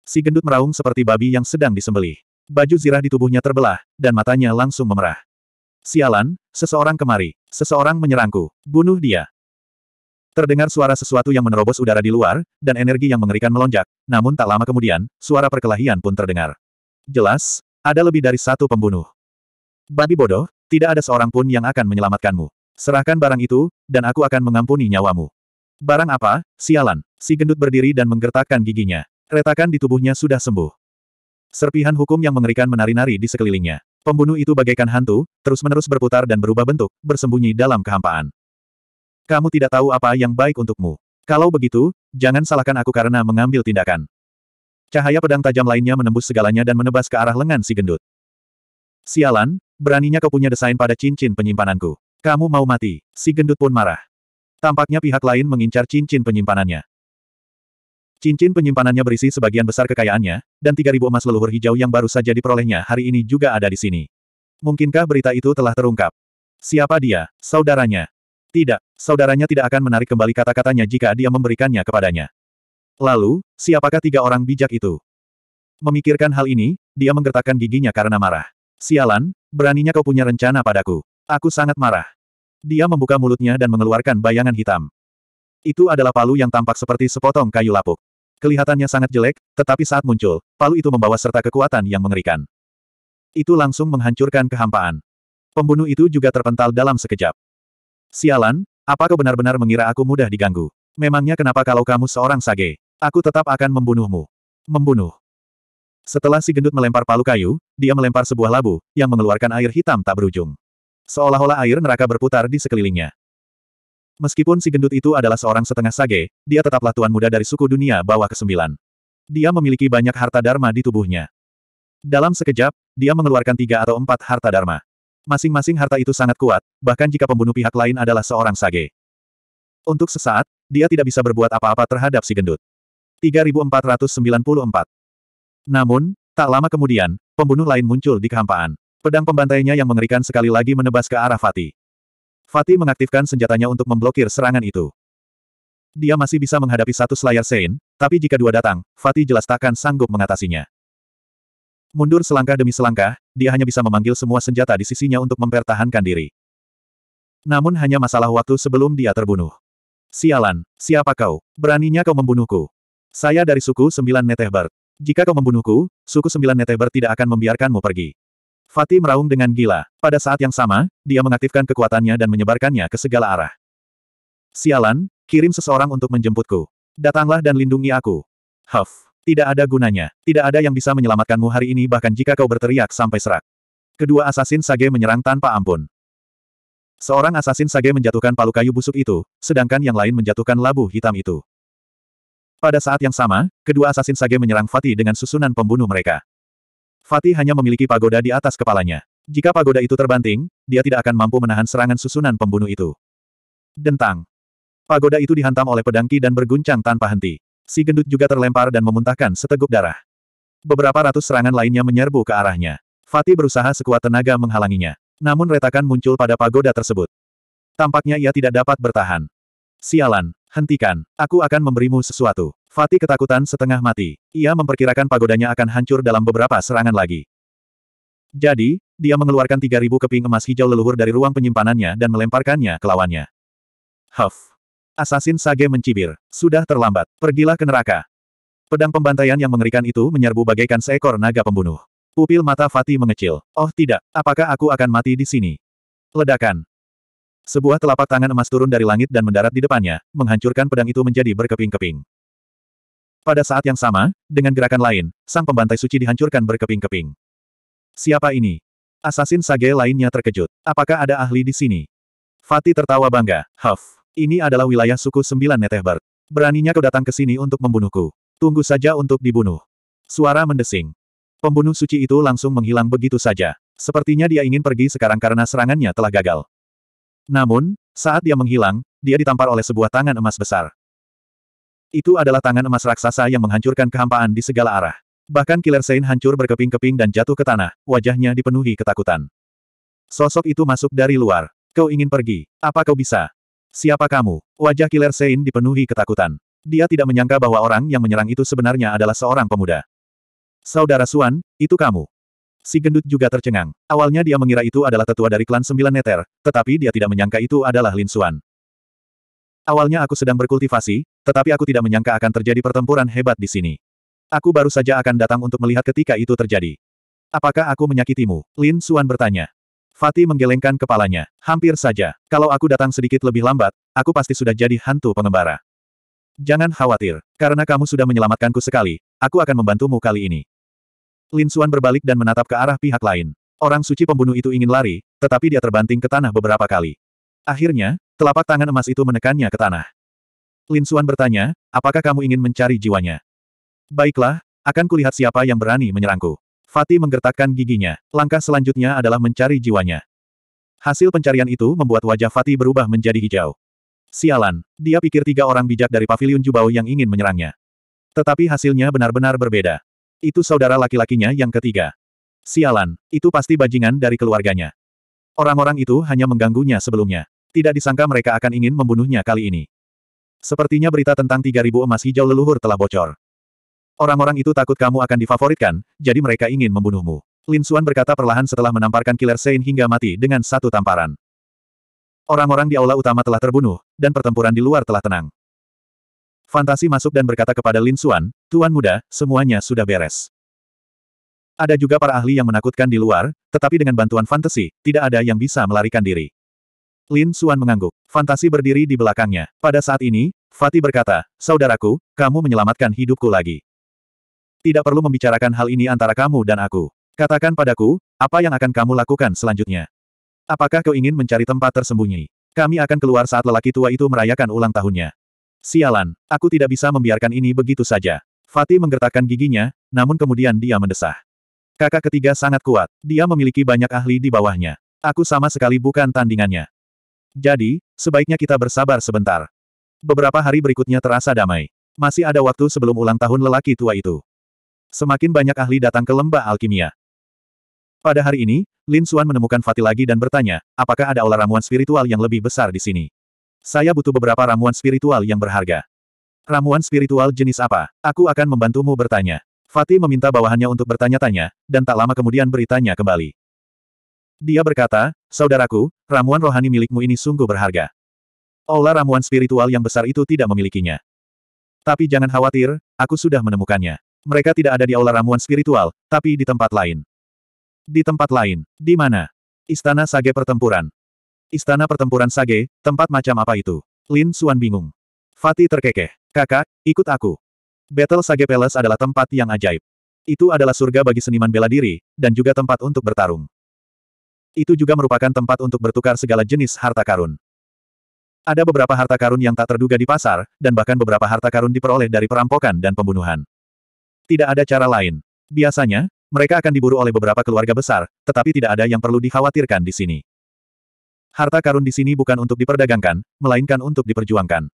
Si gendut meraung seperti babi yang sedang disembelih. Baju zirah di tubuhnya terbelah, dan matanya langsung memerah. Sialan, seseorang kemari, seseorang menyerangku, bunuh dia. Terdengar suara sesuatu yang menerobos udara di luar, dan energi yang mengerikan melonjak, namun tak lama kemudian, suara perkelahian pun terdengar. Jelas, ada lebih dari satu pembunuh. Babi bodoh, tidak ada seorang pun yang akan menyelamatkanmu. Serahkan barang itu, dan aku akan mengampuni nyawamu. Barang apa, sialan. Si gendut berdiri dan menggertakkan giginya. Retakan di tubuhnya sudah sembuh. Serpihan hukum yang mengerikan menari-nari di sekelilingnya. Pembunuh itu bagaikan hantu, terus-menerus berputar dan berubah bentuk, bersembunyi dalam kehampaan. Kamu tidak tahu apa yang baik untukmu. Kalau begitu, jangan salahkan aku karena mengambil tindakan. Cahaya pedang tajam lainnya menembus segalanya dan menebas ke arah lengan si gendut. Sialan, beraninya kau punya desain pada cincin penyimpananku. Kamu mau mati. Si gendut pun marah. Tampaknya pihak lain mengincar cincin penyimpanannya. Cincin penyimpanannya berisi sebagian besar kekayaannya, dan 3.000 emas leluhur hijau yang baru saja diperolehnya hari ini juga ada di sini. Mungkinkah berita itu telah terungkap? Siapa dia? Saudaranya? Tidak, saudaranya tidak akan menarik kembali kata-katanya jika dia memberikannya kepadanya. Lalu, siapakah tiga orang bijak itu? Memikirkan hal ini, dia menggertakkan giginya karena marah. Sialan, beraninya kau punya rencana padaku. Aku sangat marah. Dia membuka mulutnya dan mengeluarkan bayangan hitam. Itu adalah palu yang tampak seperti sepotong kayu lapuk. Kelihatannya sangat jelek, tetapi saat muncul, palu itu membawa serta kekuatan yang mengerikan. Itu langsung menghancurkan kehampaan. Pembunuh itu juga terpental dalam sekejap. Sialan, apa kau benar-benar mengira aku mudah diganggu? Memangnya kenapa kalau kamu seorang sage? Aku tetap akan membunuhmu. Membunuh. Setelah si gendut melempar palu kayu, dia melempar sebuah labu, yang mengeluarkan air hitam tak berujung. Seolah-olah air neraka berputar di sekelilingnya. Meskipun si gendut itu adalah seorang setengah sage, dia tetaplah tuan muda dari suku dunia bawah kesembilan. Dia memiliki banyak harta dharma di tubuhnya. Dalam sekejap, dia mengeluarkan tiga atau empat harta dharma. Masing-masing harta itu sangat kuat, bahkan jika pembunuh pihak lain adalah seorang sage. Untuk sesaat, dia tidak bisa berbuat apa-apa terhadap si gendut. 3494 Namun, tak lama kemudian, pembunuh lain muncul di kehampaan. Pedang pembantainya yang mengerikan sekali lagi menebas ke arah Fatih. Fatih mengaktifkan senjatanya untuk memblokir serangan itu. Dia masih bisa menghadapi satu selayar Sein, tapi jika dua datang, Fatih jelas takkan sanggup mengatasinya. Mundur selangkah demi selangkah, dia hanya bisa memanggil semua senjata di sisinya untuk mempertahankan diri. Namun hanya masalah waktu sebelum dia terbunuh. Sialan, siapa kau? Beraninya kau membunuhku. Saya dari suku Sembilan Netehbert. Jika kau membunuhku, suku Sembilan Netehbert tidak akan membiarkanmu pergi. Fatih meraung dengan gila. Pada saat yang sama, dia mengaktifkan kekuatannya dan menyebarkannya ke segala arah. Sialan, kirim seseorang untuk menjemputku. Datanglah dan lindungi aku. Huff. Tidak ada gunanya. Tidak ada yang bisa menyelamatkanmu hari ini bahkan jika kau berteriak sampai serak. Kedua asasin Sage menyerang tanpa ampun. Seorang asasin Sage menjatuhkan palu kayu busuk itu, sedangkan yang lain menjatuhkan labu hitam itu. Pada saat yang sama, kedua asasin Sage menyerang Fatih dengan susunan pembunuh mereka. Fatih hanya memiliki pagoda di atas kepalanya. Jika pagoda itu terbanting, dia tidak akan mampu menahan serangan susunan pembunuh itu. Dentang. Pagoda itu dihantam oleh pedangki dan berguncang tanpa henti. Si gendut juga terlempar dan memuntahkan seteguk darah. Beberapa ratus serangan lainnya menyerbu ke arahnya. Fatih berusaha sekuat tenaga menghalanginya. Namun retakan muncul pada pagoda tersebut. Tampaknya ia tidak dapat bertahan. Sialan, hentikan, aku akan memberimu sesuatu. Fatih ketakutan setengah mati. Ia memperkirakan pagodanya akan hancur dalam beberapa serangan lagi. Jadi, dia mengeluarkan 3.000 keping emas hijau leluhur dari ruang penyimpanannya dan melemparkannya ke lawannya. Huff! Asasin Sage mencibir. Sudah terlambat. Pergilah ke neraka. Pedang pembantaian yang mengerikan itu menyerbu bagaikan seekor naga pembunuh. Pupil mata Fatih mengecil. Oh tidak, apakah aku akan mati di sini? Ledakan. Sebuah telapak tangan emas turun dari langit dan mendarat di depannya, menghancurkan pedang itu menjadi berkeping-keping. Pada saat yang sama, dengan gerakan lain, sang pembantai suci dihancurkan berkeping-keping. Siapa ini? Asasin Sage lainnya terkejut. Apakah ada ahli di sini? Fatih tertawa bangga. Huff. Ini adalah wilayah suku sembilan Netehbert. Beraninya kau datang ke sini untuk membunuhku. Tunggu saja untuk dibunuh. Suara mendesing. Pembunuh suci itu langsung menghilang begitu saja. Sepertinya dia ingin pergi sekarang karena serangannya telah gagal. Namun, saat dia menghilang, dia ditampar oleh sebuah tangan emas besar. Itu adalah tangan emas raksasa yang menghancurkan kehampaan di segala arah. Bahkan Killer Sein hancur berkeping-keping dan jatuh ke tanah, wajahnya dipenuhi ketakutan. Sosok itu masuk dari luar. Kau ingin pergi? Apa kau bisa? Siapa kamu? Wajah Killer Sein dipenuhi ketakutan. Dia tidak menyangka bahwa orang yang menyerang itu sebenarnya adalah seorang pemuda. Saudara Suan, itu kamu. Si gendut juga tercengang. Awalnya dia mengira itu adalah tetua dari klan Sembilan Neter, tetapi dia tidak menyangka itu adalah Lin Suan. Awalnya aku sedang berkultivasi, tetapi aku tidak menyangka akan terjadi pertempuran hebat di sini. Aku baru saja akan datang untuk melihat ketika itu terjadi. Apakah aku menyakitimu? Lin Suan bertanya. Fatih menggelengkan kepalanya. Hampir saja. Kalau aku datang sedikit lebih lambat, aku pasti sudah jadi hantu pengembara. Jangan khawatir. Karena kamu sudah menyelamatkanku sekali, aku akan membantumu kali ini. Lin Suan berbalik dan menatap ke arah pihak lain. Orang suci pembunuh itu ingin lari, tetapi dia terbanting ke tanah beberapa kali. Akhirnya, Telapak tangan emas itu menekannya ke tanah. Lin Xuan bertanya, apakah kamu ingin mencari jiwanya? Baiklah, akan kulihat siapa yang berani menyerangku. Fatih menggertakkan giginya. Langkah selanjutnya adalah mencari jiwanya. Hasil pencarian itu membuat wajah Fatih berubah menjadi hijau. Sialan, dia pikir tiga orang bijak dari pavilion Jubao yang ingin menyerangnya. Tetapi hasilnya benar-benar berbeda. Itu saudara laki-lakinya yang ketiga. Sialan, itu pasti bajingan dari keluarganya. Orang-orang itu hanya mengganggunya sebelumnya. Tidak disangka mereka akan ingin membunuhnya kali ini. Sepertinya berita tentang 3000 emas hijau leluhur telah bocor. Orang-orang itu takut kamu akan difavoritkan, jadi mereka ingin membunuhmu. Lin Suan berkata perlahan setelah menamparkan Killer Sein hingga mati dengan satu tamparan. Orang-orang di aula utama telah terbunuh, dan pertempuran di luar telah tenang. Fantasi masuk dan berkata kepada Lin Suan, Tuan muda, semuanya sudah beres. Ada juga para ahli yang menakutkan di luar, tetapi dengan bantuan fantasi, tidak ada yang bisa melarikan diri. Lin Suan mengangguk. Fantasi berdiri di belakangnya. Pada saat ini, Fatih berkata, Saudaraku, kamu menyelamatkan hidupku lagi. Tidak perlu membicarakan hal ini antara kamu dan aku. Katakan padaku, apa yang akan kamu lakukan selanjutnya? Apakah kau ingin mencari tempat tersembunyi? Kami akan keluar saat lelaki tua itu merayakan ulang tahunnya. Sialan, aku tidak bisa membiarkan ini begitu saja. Fatih menggertakkan giginya, namun kemudian dia mendesah. Kakak ketiga sangat kuat. Dia memiliki banyak ahli di bawahnya. Aku sama sekali bukan tandingannya. Jadi, sebaiknya kita bersabar sebentar. Beberapa hari berikutnya terasa damai. Masih ada waktu sebelum ulang tahun lelaki tua itu. Semakin banyak ahli datang ke lembah alkimia. Pada hari ini, Lin Xuan menemukan Fatih lagi dan bertanya, apakah ada olah ramuan spiritual yang lebih besar di sini? Saya butuh beberapa ramuan spiritual yang berharga. Ramuan spiritual jenis apa? Aku akan membantumu bertanya. Fatih meminta bawahannya untuk bertanya-tanya, dan tak lama kemudian beritanya kembali. Dia berkata, Saudaraku, ramuan rohani milikmu ini sungguh berharga. Olah ramuan spiritual yang besar itu tidak memilikinya. Tapi jangan khawatir, aku sudah menemukannya. Mereka tidak ada di olah ramuan spiritual, tapi di tempat lain. Di tempat lain, di mana? Istana Sage Pertempuran. Istana Pertempuran Sage, tempat macam apa itu? Lin Suan bingung. Fatih terkekeh. Kakak, ikut aku. Battle Sage Palace adalah tempat yang ajaib. Itu adalah surga bagi seniman bela diri, dan juga tempat untuk bertarung. Itu juga merupakan tempat untuk bertukar segala jenis harta karun. Ada beberapa harta karun yang tak terduga di pasar, dan bahkan beberapa harta karun diperoleh dari perampokan dan pembunuhan. Tidak ada cara lain. Biasanya, mereka akan diburu oleh beberapa keluarga besar, tetapi tidak ada yang perlu dikhawatirkan di sini. Harta karun di sini bukan untuk diperdagangkan, melainkan untuk diperjuangkan.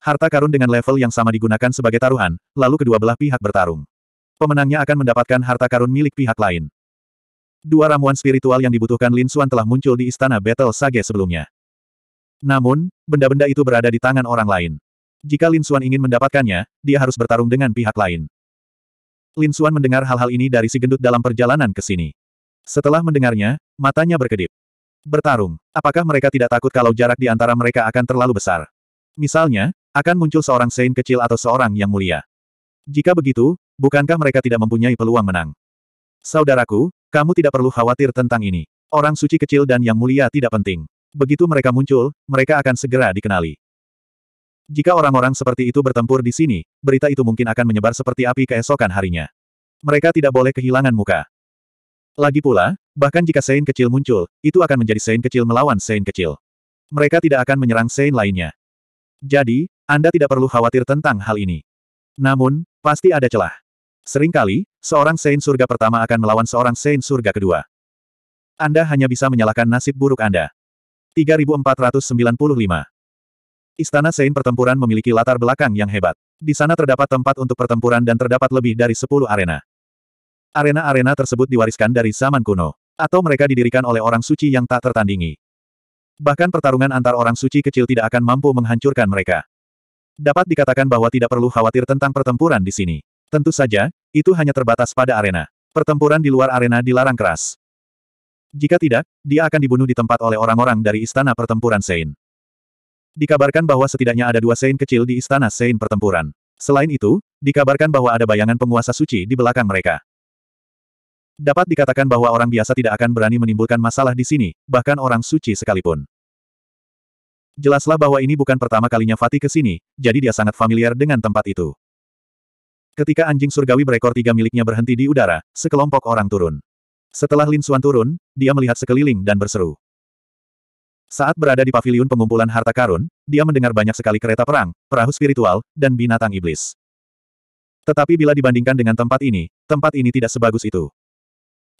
Harta karun dengan level yang sama digunakan sebagai taruhan, lalu kedua belah pihak bertarung. Pemenangnya akan mendapatkan harta karun milik pihak lain. Dua ramuan spiritual yang dibutuhkan Lin Xuan telah muncul di istana Battle Sage sebelumnya. Namun, benda-benda itu berada di tangan orang lain. Jika Lin Xuan ingin mendapatkannya, dia harus bertarung dengan pihak lain. Lin Xuan mendengar hal-hal ini dari si gendut dalam perjalanan ke sini. Setelah mendengarnya, matanya berkedip. Bertarung. Apakah mereka tidak takut kalau jarak di antara mereka akan terlalu besar? Misalnya, akan muncul seorang Saint kecil atau seorang yang mulia. Jika begitu, bukankah mereka tidak mempunyai peluang menang? Saudaraku, kamu tidak perlu khawatir tentang ini. Orang suci kecil dan yang mulia tidak penting. Begitu mereka muncul, mereka akan segera dikenali. Jika orang-orang seperti itu bertempur di sini, berita itu mungkin akan menyebar seperti api keesokan harinya. Mereka tidak boleh kehilangan muka. Lagi pula, bahkan jika Sein kecil muncul, itu akan menjadi Sein kecil melawan Sein kecil. Mereka tidak akan menyerang Sein lainnya. Jadi, Anda tidak perlu khawatir tentang hal ini. Namun, pasti ada celah. Seringkali, seorang Sein surga pertama akan melawan seorang Sein surga kedua. Anda hanya bisa menyalahkan nasib buruk Anda. 3495 Istana Sein pertempuran memiliki latar belakang yang hebat. Di sana terdapat tempat untuk pertempuran dan terdapat lebih dari 10 arena. Arena-arena tersebut diwariskan dari zaman kuno. Atau mereka didirikan oleh orang suci yang tak tertandingi. Bahkan pertarungan antar orang suci kecil tidak akan mampu menghancurkan mereka. Dapat dikatakan bahwa tidak perlu khawatir tentang pertempuran di sini. Tentu saja, itu hanya terbatas pada arena. Pertempuran di luar arena dilarang keras. Jika tidak, dia akan dibunuh di tempat oleh orang-orang dari Istana Pertempuran Sein. Dikabarkan bahwa setidaknya ada dua Sein kecil di Istana Sein Pertempuran. Selain itu, dikabarkan bahwa ada bayangan penguasa suci di belakang mereka. Dapat dikatakan bahwa orang biasa tidak akan berani menimbulkan masalah di sini, bahkan orang suci sekalipun. Jelaslah bahwa ini bukan pertama kalinya Fatih ke sini, jadi dia sangat familiar dengan tempat itu. Ketika anjing surgawi berekor tiga miliknya berhenti di udara, sekelompok orang turun. Setelah Lin Xuan turun, dia melihat sekeliling dan berseru. Saat berada di paviliun pengumpulan harta karun, dia mendengar banyak sekali kereta perang, perahu spiritual, dan binatang iblis. Tetapi bila dibandingkan dengan tempat ini, tempat ini tidak sebagus itu.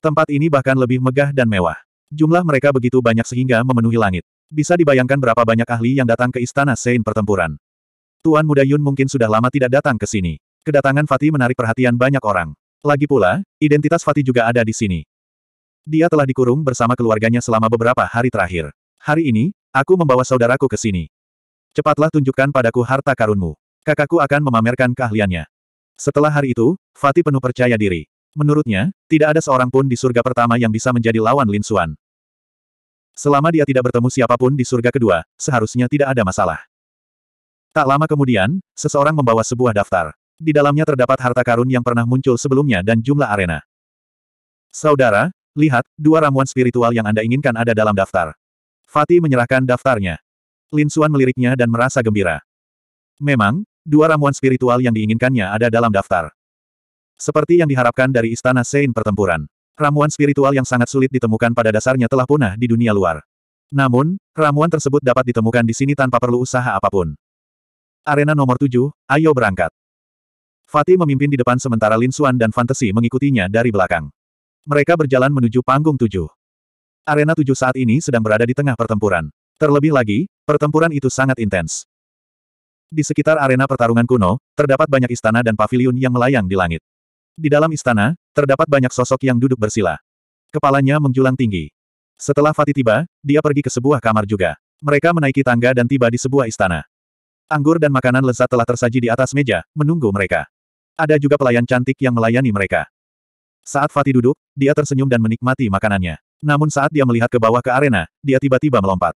Tempat ini bahkan lebih megah dan mewah. Jumlah mereka begitu banyak sehingga memenuhi langit. Bisa dibayangkan berapa banyak ahli yang datang ke istana Sein pertempuran. Tuan muda Yun mungkin sudah lama tidak datang ke sini. Kedatangan Fatih menarik perhatian banyak orang. Lagi pula, identitas Fatih juga ada di sini. Dia telah dikurung bersama keluarganya selama beberapa hari terakhir. Hari ini, aku membawa saudaraku ke sini. Cepatlah tunjukkan padaku harta karunmu. Kakakku akan memamerkan keahliannya. Setelah hari itu, Fatih penuh percaya diri. Menurutnya, tidak ada seorang pun di surga pertama yang bisa menjadi lawan Lin Suan. Selama dia tidak bertemu siapapun di surga kedua, seharusnya tidak ada masalah. Tak lama kemudian, seseorang membawa sebuah daftar. Di dalamnya terdapat harta karun yang pernah muncul sebelumnya dan jumlah arena. Saudara, lihat, dua ramuan spiritual yang Anda inginkan ada dalam daftar. Fatih menyerahkan daftarnya. Lin Suan meliriknya dan merasa gembira. Memang, dua ramuan spiritual yang diinginkannya ada dalam daftar. Seperti yang diharapkan dari Istana Sein Pertempuran. Ramuan spiritual yang sangat sulit ditemukan pada dasarnya telah punah di dunia luar. Namun, ramuan tersebut dapat ditemukan di sini tanpa perlu usaha apapun. Arena nomor 7, ayo berangkat. Fatih memimpin di depan sementara Lin Xuan dan Fantasi mengikutinya dari belakang. Mereka berjalan menuju panggung tujuh. Arena tujuh saat ini sedang berada di tengah pertempuran. Terlebih lagi, pertempuran itu sangat intens. Di sekitar arena pertarungan kuno, terdapat banyak istana dan pavilion yang melayang di langit. Di dalam istana, terdapat banyak sosok yang duduk bersila. Kepalanya menjulang tinggi. Setelah Fatih tiba, dia pergi ke sebuah kamar juga. Mereka menaiki tangga dan tiba di sebuah istana. Anggur dan makanan lezat telah tersaji di atas meja, menunggu mereka. Ada juga pelayan cantik yang melayani mereka. Saat Fatih duduk, dia tersenyum dan menikmati makanannya. Namun saat dia melihat ke bawah ke arena, dia tiba-tiba melompat.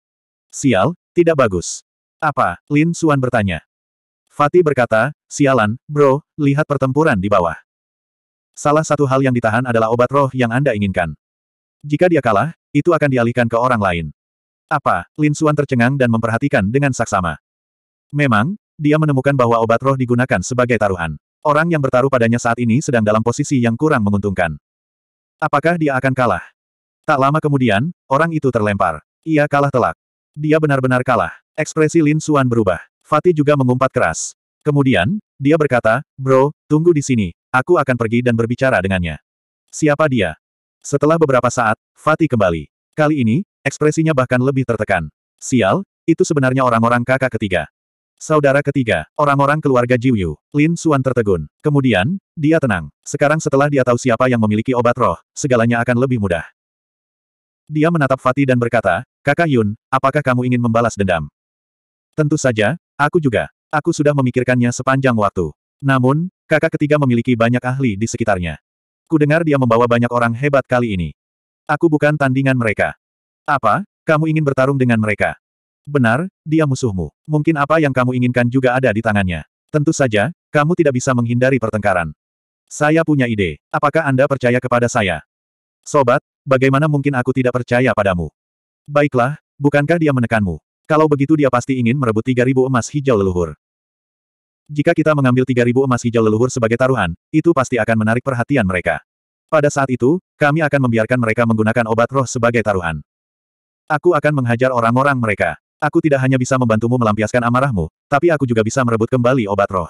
Sial, tidak bagus. Apa? Lin Suan bertanya. Fatih berkata, sialan, bro, lihat pertempuran di bawah. Salah satu hal yang ditahan adalah obat roh yang Anda inginkan. Jika dia kalah, itu akan dialihkan ke orang lain. Apa? Lin Suan tercengang dan memperhatikan dengan saksama. Memang, dia menemukan bahwa obat roh digunakan sebagai taruhan. Orang yang bertaruh padanya saat ini sedang dalam posisi yang kurang menguntungkan. Apakah dia akan kalah? Tak lama kemudian, orang itu terlempar. Ia kalah telak. Dia benar-benar kalah. Ekspresi Lin Suan berubah. Fatih juga mengumpat keras. Kemudian, dia berkata, Bro, tunggu di sini, aku akan pergi dan berbicara dengannya. Siapa dia? Setelah beberapa saat, Fatih kembali. Kali ini, ekspresinya bahkan lebih tertekan. Sial, itu sebenarnya orang-orang kakak ketiga. Saudara ketiga, orang-orang keluarga Jiuyu, Lin Suan tertegun. Kemudian, dia tenang. Sekarang setelah dia tahu siapa yang memiliki obat roh, segalanya akan lebih mudah. Dia menatap Fatih dan berkata, Kakak Yun, apakah kamu ingin membalas dendam? Tentu saja, aku juga. Aku sudah memikirkannya sepanjang waktu. Namun, kakak ketiga memiliki banyak ahli di sekitarnya. Kudengar dia membawa banyak orang hebat kali ini. Aku bukan tandingan mereka. Apa? Kamu ingin bertarung dengan mereka? Benar, dia musuhmu. Mungkin apa yang kamu inginkan juga ada di tangannya. Tentu saja, kamu tidak bisa menghindari pertengkaran. Saya punya ide. Apakah Anda percaya kepada saya? Sobat, bagaimana mungkin aku tidak percaya padamu? Baiklah, bukankah dia menekanmu? Kalau begitu dia pasti ingin merebut 3000 emas hijau leluhur. Jika kita mengambil 3000 emas hijau leluhur sebagai taruhan, itu pasti akan menarik perhatian mereka. Pada saat itu, kami akan membiarkan mereka menggunakan obat roh sebagai taruhan. Aku akan menghajar orang-orang mereka. Aku tidak hanya bisa membantumu melampiaskan amarahmu, tapi aku juga bisa merebut kembali obat roh.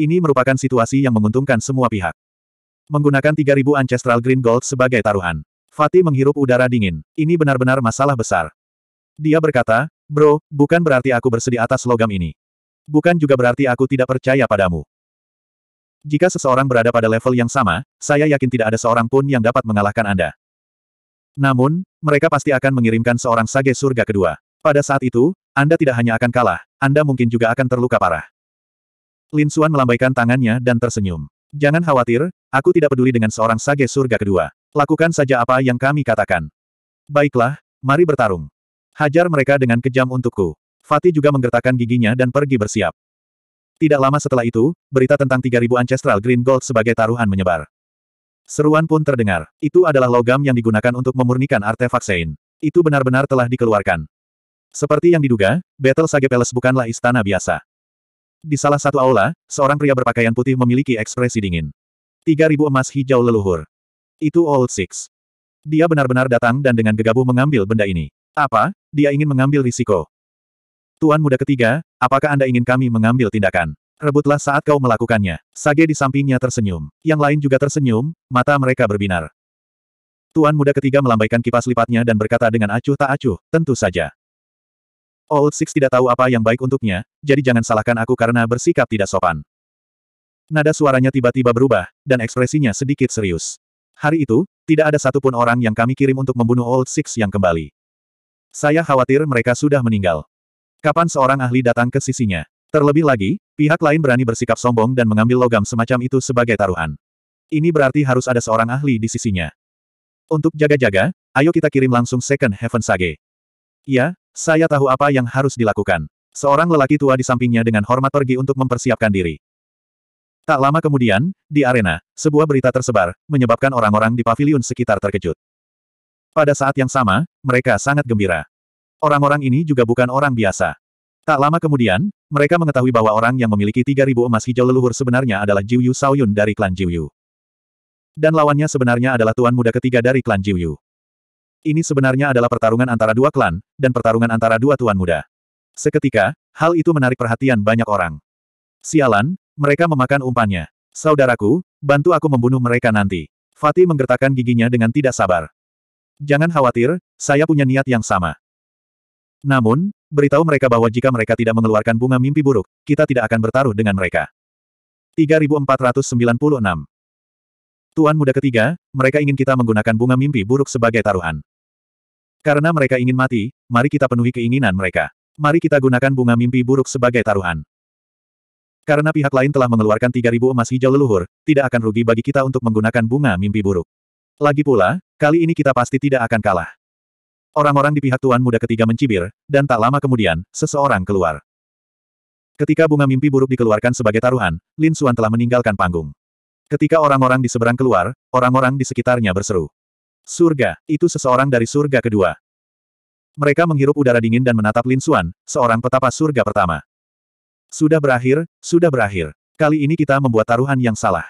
Ini merupakan situasi yang menguntungkan semua pihak. Menggunakan 3000 Ancestral Green Gold sebagai taruhan. Fatih menghirup udara dingin. Ini benar-benar masalah besar. Dia berkata, Bro, bukan berarti aku bersedih atas logam ini. Bukan juga berarti aku tidak percaya padamu. Jika seseorang berada pada level yang sama, saya yakin tidak ada seorang pun yang dapat mengalahkan Anda. Namun, mereka pasti akan mengirimkan seorang sage surga kedua. Pada saat itu, Anda tidak hanya akan kalah, Anda mungkin juga akan terluka parah. Lin Xuan melambaikan tangannya dan tersenyum. Jangan khawatir, aku tidak peduli dengan seorang sage surga kedua. Lakukan saja apa yang kami katakan. Baiklah, mari bertarung. Hajar mereka dengan kejam untukku. Fatih juga menggertakkan giginya dan pergi bersiap. Tidak lama setelah itu, berita tentang 3000 Ancestral Green Gold sebagai taruhan menyebar. Seruan pun terdengar. Itu adalah logam yang digunakan untuk memurnikan artefak Sein. Itu benar-benar telah dikeluarkan. Seperti yang diduga, Battle Sage Palace bukanlah istana biasa. Di salah satu aula, seorang pria berpakaian putih memiliki ekspresi dingin. 3000 emas hijau leluhur. Itu Old Six. Dia benar-benar datang dan dengan gegabah mengambil benda ini. Apa? Dia ingin mengambil risiko. Tuan muda ketiga, apakah Anda ingin kami mengambil tindakan? Rebutlah saat kau melakukannya. Sage di sampingnya tersenyum. Yang lain juga tersenyum, mata mereka berbinar. Tuan muda ketiga melambaikan kipas lipatnya dan berkata dengan acuh tak acuh, tentu saja. Old Six tidak tahu apa yang baik untuknya, jadi jangan salahkan aku karena bersikap tidak sopan. Nada suaranya tiba-tiba berubah, dan ekspresinya sedikit serius. Hari itu, tidak ada satupun orang yang kami kirim untuk membunuh Old Six yang kembali. Saya khawatir mereka sudah meninggal. Kapan seorang ahli datang ke sisinya? Terlebih lagi, pihak lain berani bersikap sombong dan mengambil logam semacam itu sebagai taruhan. Ini berarti harus ada seorang ahli di sisinya. Untuk jaga-jaga, ayo kita kirim langsung Second Heaven Sage. Ya, saya tahu apa yang harus dilakukan. Seorang lelaki tua di sampingnya dengan hormat pergi untuk mempersiapkan diri. Tak lama kemudian, di arena, sebuah berita tersebar, menyebabkan orang-orang di pavilion sekitar terkejut. Pada saat yang sama, mereka sangat gembira. Orang-orang ini juga bukan orang biasa. Tak lama kemudian, mereka mengetahui bahwa orang yang memiliki 3.000 emas hijau leluhur sebenarnya adalah Jiuyu Saoyun dari klan Jiuyu, Dan lawannya sebenarnya adalah tuan muda ketiga dari klan Jiuyu. Ini sebenarnya adalah pertarungan antara dua klan, dan pertarungan antara dua tuan muda. Seketika, hal itu menarik perhatian banyak orang. Sialan, mereka memakan umpannya. Saudaraku, bantu aku membunuh mereka nanti. Fatih menggertakkan giginya dengan tidak sabar. Jangan khawatir, saya punya niat yang sama. Namun, beritahu mereka bahwa jika mereka tidak mengeluarkan bunga mimpi buruk, kita tidak akan bertaruh dengan mereka. 3496 Tuan muda ketiga, mereka ingin kita menggunakan bunga mimpi buruk sebagai taruhan. Karena mereka ingin mati, mari kita penuhi keinginan mereka. Mari kita gunakan bunga mimpi buruk sebagai taruhan. Karena pihak lain telah mengeluarkan 3000 emas hijau leluhur, tidak akan rugi bagi kita untuk menggunakan bunga mimpi buruk. Lagi pula, kali ini kita pasti tidak akan kalah. Orang-orang di pihak tuan muda ketiga mencibir, dan tak lama kemudian, seseorang keluar. Ketika bunga mimpi buruk dikeluarkan sebagai taruhan, Lin Xuan telah meninggalkan panggung. Ketika orang-orang di seberang keluar, orang-orang di sekitarnya berseru. Surga, itu seseorang dari surga kedua. Mereka menghirup udara dingin dan menatap Lin Suan, seorang petapa surga pertama. Sudah berakhir, sudah berakhir. Kali ini kita membuat taruhan yang salah.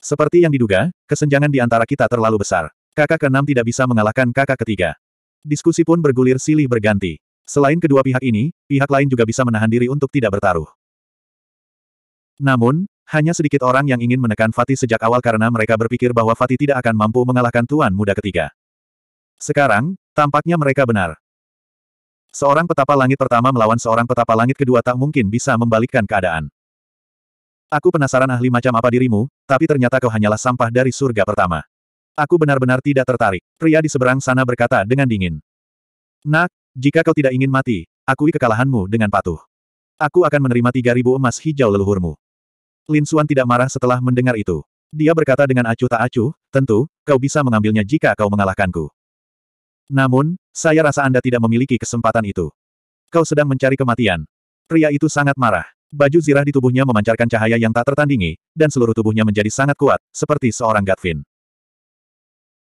Seperti yang diduga, kesenjangan di antara kita terlalu besar. Kakak keenam tidak bisa mengalahkan kakak ketiga. Diskusi pun bergulir silih berganti. Selain kedua pihak ini, pihak lain juga bisa menahan diri untuk tidak bertaruh. Namun, hanya sedikit orang yang ingin menekan Fatih sejak awal karena mereka berpikir bahwa Fatih tidak akan mampu mengalahkan Tuan Muda ketiga. Sekarang, tampaknya mereka benar. Seorang petapa langit pertama melawan seorang petapa langit kedua tak mungkin bisa membalikkan keadaan. Aku penasaran ahli macam apa dirimu, tapi ternyata kau hanyalah sampah dari surga pertama. Aku benar-benar tidak tertarik, pria di seberang sana berkata dengan dingin. Nak, jika kau tidak ingin mati, akui kekalahanmu dengan patuh. Aku akan menerima 3000 emas hijau leluhurmu. Lin Suan tidak marah setelah mendengar itu. Dia berkata dengan acuh tak acuh, tentu, kau bisa mengambilnya jika kau mengalahkanku. Namun, saya rasa Anda tidak memiliki kesempatan itu. Kau sedang mencari kematian. Pria itu sangat marah. Baju zirah di tubuhnya memancarkan cahaya yang tak tertandingi, dan seluruh tubuhnya menjadi sangat kuat, seperti seorang Gatvin.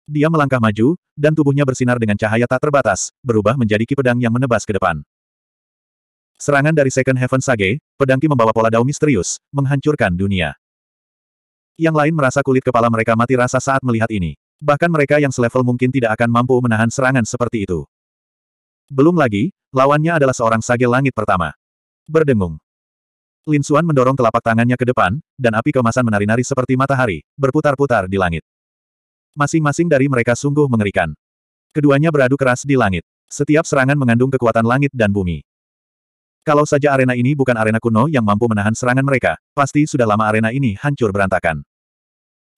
Dia melangkah maju, dan tubuhnya bersinar dengan cahaya tak terbatas, berubah menjadi kipedang yang menebas ke depan. Serangan dari Second Heaven Sage, pedangki membawa pola dao misterius, menghancurkan dunia. Yang lain merasa kulit kepala mereka mati rasa saat melihat ini. Bahkan mereka yang selevel mungkin tidak akan mampu menahan serangan seperti itu. Belum lagi, lawannya adalah seorang sage langit pertama. Berdengung. Lin Xuan mendorong telapak tangannya ke depan, dan api kemasan menari-nari seperti matahari, berputar-putar di langit. Masing-masing dari mereka sungguh mengerikan. Keduanya beradu keras di langit. Setiap serangan mengandung kekuatan langit dan bumi. Kalau saja arena ini bukan arena kuno yang mampu menahan serangan mereka, pasti sudah lama arena ini hancur berantakan.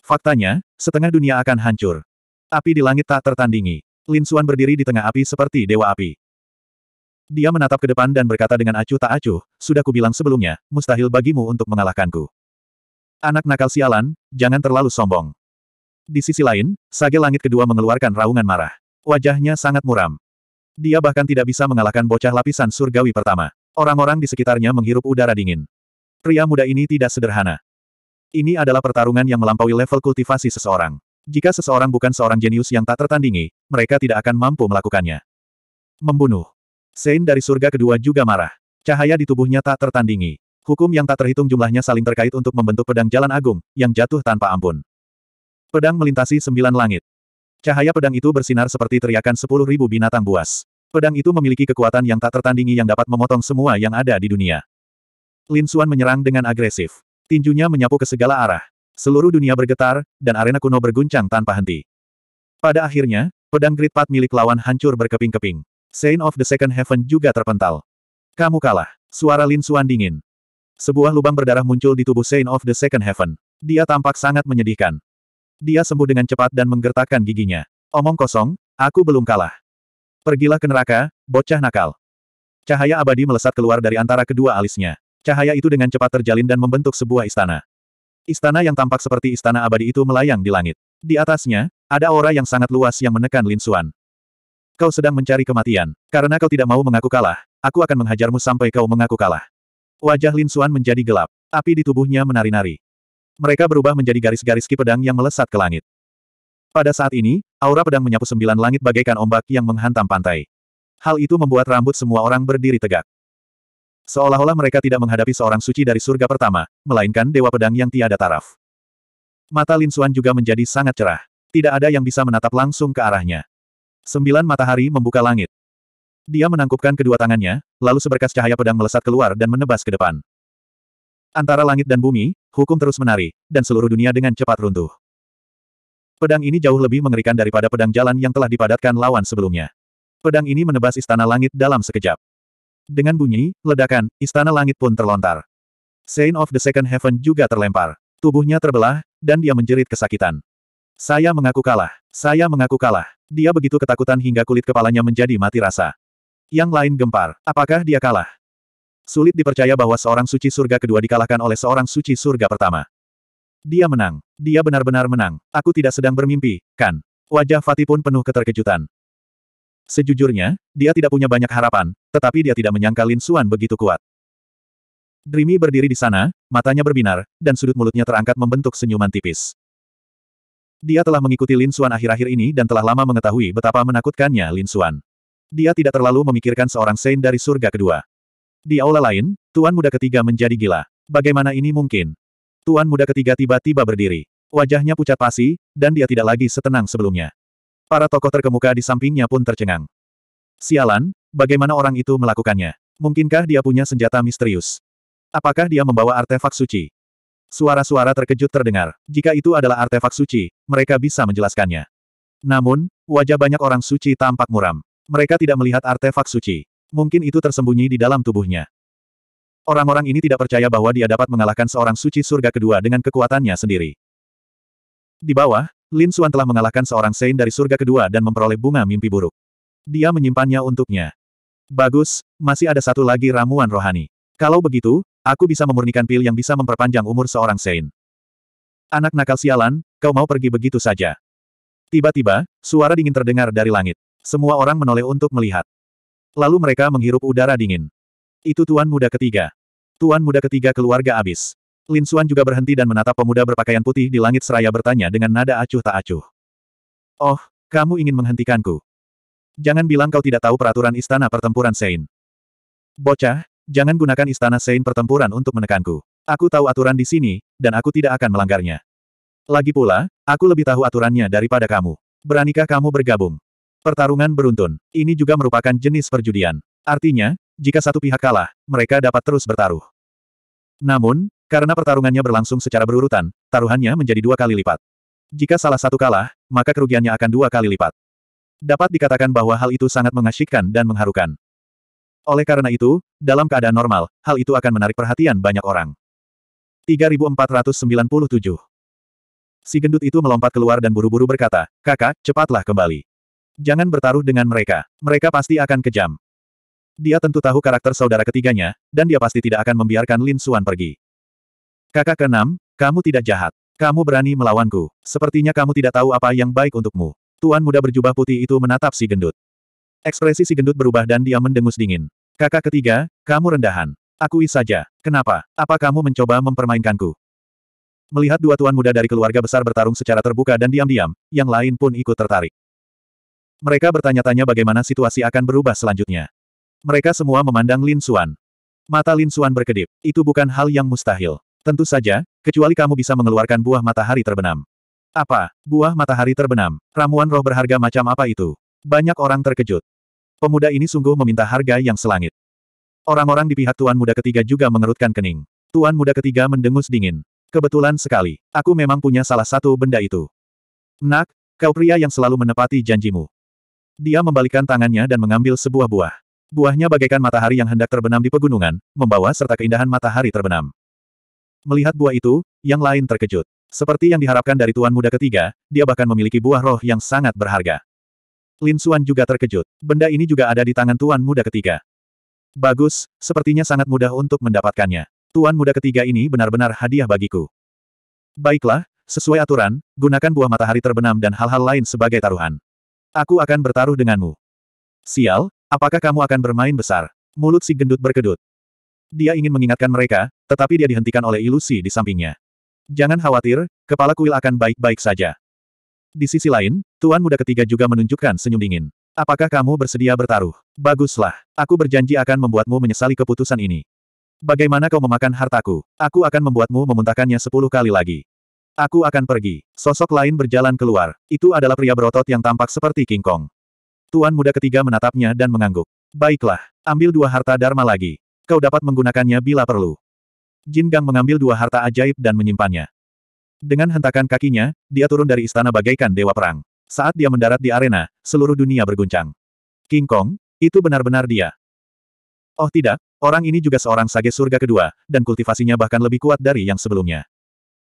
Faktanya, setengah dunia akan hancur. Api di langit tak tertandingi. Lin Suan berdiri di tengah api seperti dewa api. Dia menatap ke depan dan berkata dengan acuh tak acuh, sudah kubilang sebelumnya, mustahil bagimu untuk mengalahkanku. Anak nakal sialan, jangan terlalu sombong. Di sisi lain, sage langit kedua mengeluarkan raungan marah. Wajahnya sangat muram. Dia bahkan tidak bisa mengalahkan bocah lapisan surgawi pertama. Orang-orang di sekitarnya menghirup udara dingin. Pria muda ini tidak sederhana. Ini adalah pertarungan yang melampaui level kultivasi seseorang. Jika seseorang bukan seorang jenius yang tak tertandingi, mereka tidak akan mampu melakukannya. Membunuh. Sein dari surga kedua juga marah. Cahaya di tubuhnya tak tertandingi. Hukum yang tak terhitung jumlahnya saling terkait untuk membentuk pedang jalan agung, yang jatuh tanpa ampun. Pedang melintasi sembilan langit. Cahaya pedang itu bersinar seperti teriakan sepuluh ribu binatang buas. Pedang itu memiliki kekuatan yang tak tertandingi yang dapat memotong semua yang ada di dunia. Lin Xuan menyerang dengan agresif. Tinjunya menyapu ke segala arah. Seluruh dunia bergetar, dan arena kuno berguncang tanpa henti. Pada akhirnya, pedang Great pad milik lawan hancur berkeping-keping. Saint of the Second Heaven juga terpental. Kamu kalah. Suara Lin Xuan dingin. Sebuah lubang berdarah muncul di tubuh Saint of the Second Heaven. Dia tampak sangat menyedihkan. Dia sembuh dengan cepat dan menggertakkan giginya. Omong kosong, aku belum kalah. Pergilah ke neraka, bocah nakal. Cahaya abadi melesat keluar dari antara kedua alisnya. Cahaya itu dengan cepat terjalin dan membentuk sebuah istana. Istana yang tampak seperti istana abadi itu melayang di langit. Di atasnya, ada aura yang sangat luas yang menekan Lin Xuan. Kau sedang mencari kematian. Karena kau tidak mau mengaku kalah, aku akan menghajarmu sampai kau mengaku kalah. Wajah Lin Xuan menjadi gelap. Api di tubuhnya menari-nari. Mereka berubah menjadi garis-garis ki pedang yang melesat ke langit. Pada saat ini, Aura pedang menyapu sembilan langit bagaikan ombak yang menghantam pantai. Hal itu membuat rambut semua orang berdiri tegak. Seolah-olah mereka tidak menghadapi seorang suci dari surga pertama, melainkan dewa pedang yang tiada taraf. Mata Lin Xuan juga menjadi sangat cerah. Tidak ada yang bisa menatap langsung ke arahnya. Sembilan matahari membuka langit. Dia menangkupkan kedua tangannya, lalu seberkas cahaya pedang melesat keluar dan menebas ke depan. Antara langit dan bumi, hukum terus menari, dan seluruh dunia dengan cepat runtuh. Pedang ini jauh lebih mengerikan daripada pedang jalan yang telah dipadatkan lawan sebelumnya. Pedang ini menebas istana langit dalam sekejap. Dengan bunyi, ledakan, istana langit pun terlontar. Saint of the Second Heaven juga terlempar. Tubuhnya terbelah, dan dia menjerit kesakitan. Saya mengaku kalah. Saya mengaku kalah. Dia begitu ketakutan hingga kulit kepalanya menjadi mati rasa. Yang lain gempar. Apakah dia kalah? Sulit dipercaya bahwa seorang suci surga kedua dikalahkan oleh seorang suci surga pertama. Dia menang. Dia benar-benar menang. Aku tidak sedang bermimpi, kan? Wajah Fatih pun penuh keterkejutan. Sejujurnya, dia tidak punya banyak harapan, tetapi dia tidak menyangka Lin Xuan begitu kuat. Dreamy berdiri di sana, matanya berbinar, dan sudut mulutnya terangkat membentuk senyuman tipis. Dia telah mengikuti Lin Xuan akhir-akhir ini dan telah lama mengetahui betapa menakutkannya Lin Xuan. Dia tidak terlalu memikirkan seorang Saint dari surga kedua. Di aula lain, Tuan Muda ketiga menjadi gila. Bagaimana ini mungkin? Tuan muda ketiga tiba-tiba berdiri. Wajahnya pucat pasi, dan dia tidak lagi setenang sebelumnya. Para tokoh terkemuka di sampingnya pun tercengang. Sialan, bagaimana orang itu melakukannya? Mungkinkah dia punya senjata misterius? Apakah dia membawa artefak suci? Suara-suara terkejut terdengar. Jika itu adalah artefak suci, mereka bisa menjelaskannya. Namun, wajah banyak orang suci tampak muram. Mereka tidak melihat artefak suci. Mungkin itu tersembunyi di dalam tubuhnya. Orang-orang ini tidak percaya bahwa dia dapat mengalahkan seorang suci surga kedua dengan kekuatannya sendiri. Di bawah, Lin Xuan telah mengalahkan seorang Sein dari surga kedua dan memperoleh bunga mimpi buruk. Dia menyimpannya untuknya. Bagus, masih ada satu lagi ramuan rohani. Kalau begitu, aku bisa memurnikan pil yang bisa memperpanjang umur seorang Sein. Anak nakal sialan, kau mau pergi begitu saja. Tiba-tiba, suara dingin terdengar dari langit. Semua orang menoleh untuk melihat. Lalu mereka menghirup udara dingin. Itu tuan muda ketiga. Tuan muda ketiga keluarga abis. Lin Suan juga berhenti dan menatap pemuda berpakaian putih di langit seraya bertanya dengan nada acuh tak acuh. Oh, kamu ingin menghentikanku. Jangan bilang kau tidak tahu peraturan istana pertempuran Sein. Bocah, jangan gunakan istana Sein pertempuran untuk menekanku. Aku tahu aturan di sini, dan aku tidak akan melanggarnya. Lagi pula, aku lebih tahu aturannya daripada kamu. Beranikah kamu bergabung? Pertarungan beruntun. Ini juga merupakan jenis perjudian. Artinya, jika satu pihak kalah, mereka dapat terus bertaruh. Namun, karena pertarungannya berlangsung secara berurutan, taruhannya menjadi dua kali lipat. Jika salah satu kalah, maka kerugiannya akan dua kali lipat. Dapat dikatakan bahwa hal itu sangat mengasyikkan dan mengharukan. Oleh karena itu, dalam keadaan normal, hal itu akan menarik perhatian banyak orang. 3497 Si gendut itu melompat keluar dan buru-buru berkata, kakak, cepatlah kembali. Jangan bertaruh dengan mereka. Mereka pasti akan kejam. Dia tentu tahu karakter saudara ketiganya, dan dia pasti tidak akan membiarkan Lin Xuan pergi. Kakak keenam, kamu tidak jahat. Kamu berani melawanku. Sepertinya kamu tidak tahu apa yang baik untukmu. Tuan muda berjubah putih itu menatap si gendut. Ekspresi si gendut berubah dan dia mendengus dingin. Kakak ketiga, kamu rendahan. Akui saja. Kenapa? Apa kamu mencoba mempermainkanku? Melihat dua tuan muda dari keluarga besar bertarung secara terbuka dan diam-diam, yang lain pun ikut tertarik. Mereka bertanya-tanya bagaimana situasi akan berubah selanjutnya. Mereka semua memandang Lin Xuan. Mata Lin Xuan berkedip. Itu bukan hal yang mustahil. Tentu saja, kecuali kamu bisa mengeluarkan buah matahari terbenam. Apa? Buah matahari terbenam. Ramuan roh berharga macam apa itu? Banyak orang terkejut. Pemuda ini sungguh meminta harga yang selangit. Orang-orang di pihak tuan muda ketiga juga mengerutkan kening. Tuan muda ketiga mendengus dingin. Kebetulan sekali, aku memang punya salah satu benda itu. Nak, kau pria yang selalu menepati janjimu. Dia membalikkan tangannya dan mengambil sebuah buah. Buahnya bagaikan matahari yang hendak terbenam di pegunungan, membawa serta keindahan matahari terbenam. Melihat buah itu, yang lain terkejut. Seperti yang diharapkan dari tuan muda ketiga, dia bahkan memiliki buah roh yang sangat berharga. Lin Xuan juga terkejut. Benda ini juga ada di tangan tuan muda ketiga. Bagus, sepertinya sangat mudah untuk mendapatkannya. Tuan muda ketiga ini benar-benar hadiah bagiku. Baiklah, sesuai aturan, gunakan buah matahari terbenam dan hal-hal lain sebagai taruhan. Aku akan bertaruh denganmu. Sial, Apakah kamu akan bermain besar? Mulut si gendut berkedut. Dia ingin mengingatkan mereka, tetapi dia dihentikan oleh ilusi di sampingnya. Jangan khawatir, kepala kuil akan baik-baik saja. Di sisi lain, Tuan Muda ketiga juga menunjukkan senyum dingin. Apakah kamu bersedia bertaruh? Baguslah, aku berjanji akan membuatmu menyesali keputusan ini. Bagaimana kau memakan hartaku? Aku akan membuatmu memuntahkannya sepuluh kali lagi. Aku akan pergi. Sosok lain berjalan keluar. Itu adalah pria berotot yang tampak seperti King Kong. Tuan muda ketiga menatapnya dan mengangguk. Baiklah, ambil dua harta Dharma lagi. Kau dapat menggunakannya bila perlu. Jin Gang mengambil dua harta ajaib dan menyimpannya. Dengan hentakan kakinya, dia turun dari istana bagaikan dewa perang. Saat dia mendarat di arena, seluruh dunia berguncang. King Kong, itu benar-benar dia. Oh tidak, orang ini juga seorang sage surga kedua, dan kultivasinya bahkan lebih kuat dari yang sebelumnya.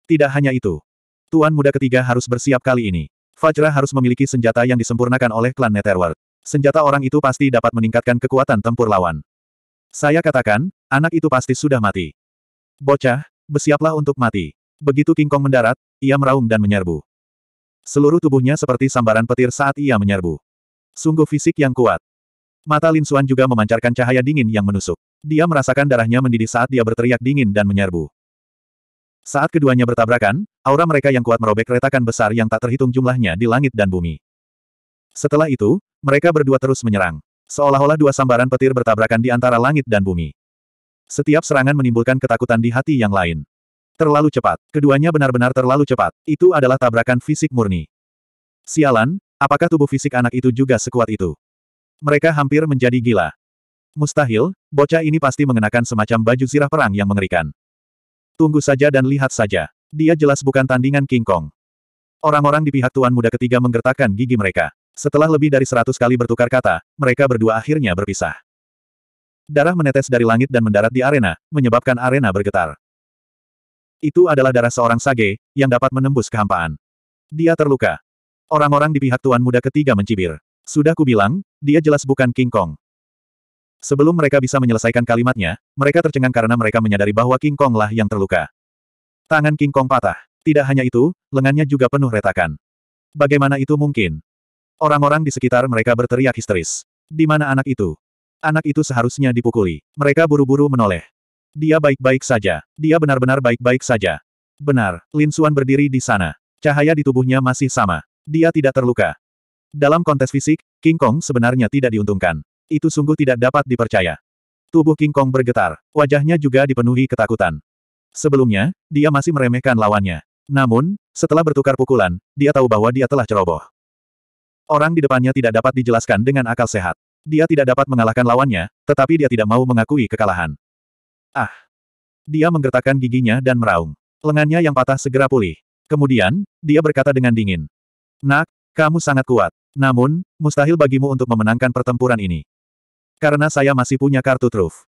Tidak hanya itu. Tuan muda ketiga harus bersiap kali ini. Fajra harus memiliki senjata yang disempurnakan oleh klan Netherworld. Senjata orang itu pasti dapat meningkatkan kekuatan tempur lawan. Saya katakan, anak itu pasti sudah mati. Bocah, bersiaplah untuk mati. Begitu King Kong mendarat, ia meraung dan menyerbu. Seluruh tubuhnya seperti sambaran petir saat ia menyerbu. Sungguh fisik yang kuat. Mata Lin Suan juga memancarkan cahaya dingin yang menusuk. Dia merasakan darahnya mendidih saat dia berteriak dingin dan menyerbu. Saat keduanya bertabrakan, aura mereka yang kuat merobek retakan besar yang tak terhitung jumlahnya di langit dan bumi. Setelah itu, mereka berdua terus menyerang. Seolah-olah dua sambaran petir bertabrakan di antara langit dan bumi. Setiap serangan menimbulkan ketakutan di hati yang lain. Terlalu cepat. Keduanya benar-benar terlalu cepat. Itu adalah tabrakan fisik murni. Sialan, apakah tubuh fisik anak itu juga sekuat itu? Mereka hampir menjadi gila. Mustahil, bocah ini pasti mengenakan semacam baju zirah perang yang mengerikan. Tunggu saja dan lihat saja. Dia jelas bukan tandingan King Kong. Orang-orang di pihak tuan muda ketiga menggertakkan gigi mereka. Setelah lebih dari seratus kali bertukar kata, mereka berdua akhirnya berpisah. Darah menetes dari langit dan mendarat di arena, menyebabkan arena bergetar. Itu adalah darah seorang sage, yang dapat menembus kehampaan. Dia terluka. Orang-orang di pihak tuan muda ketiga mencibir. Sudah kubilang, dia jelas bukan King Kong. Sebelum mereka bisa menyelesaikan kalimatnya, mereka tercengang karena mereka menyadari bahwa King Kong lah yang terluka. Tangan King Kong patah. Tidak hanya itu, lengannya juga penuh retakan. Bagaimana itu mungkin? Orang-orang di sekitar mereka berteriak histeris. Di mana anak itu? Anak itu seharusnya dipukuli. Mereka buru-buru menoleh. Dia baik-baik saja. Dia benar-benar baik-baik saja. Benar, Lin Xuan berdiri di sana. Cahaya di tubuhnya masih sama. Dia tidak terluka. Dalam kontes fisik, King Kong sebenarnya tidak diuntungkan. Itu sungguh tidak dapat dipercaya. Tubuh King Kong bergetar, wajahnya juga dipenuhi ketakutan. Sebelumnya, dia masih meremehkan lawannya. Namun, setelah bertukar pukulan, dia tahu bahwa dia telah ceroboh. Orang di depannya tidak dapat dijelaskan dengan akal sehat. Dia tidak dapat mengalahkan lawannya, tetapi dia tidak mau mengakui kekalahan. Ah! Dia menggertakkan giginya dan meraung. Lengannya yang patah segera pulih. Kemudian, dia berkata dengan dingin. Nak, kamu sangat kuat. Namun, mustahil bagimu untuk memenangkan pertempuran ini. Karena saya masih punya kartu truf.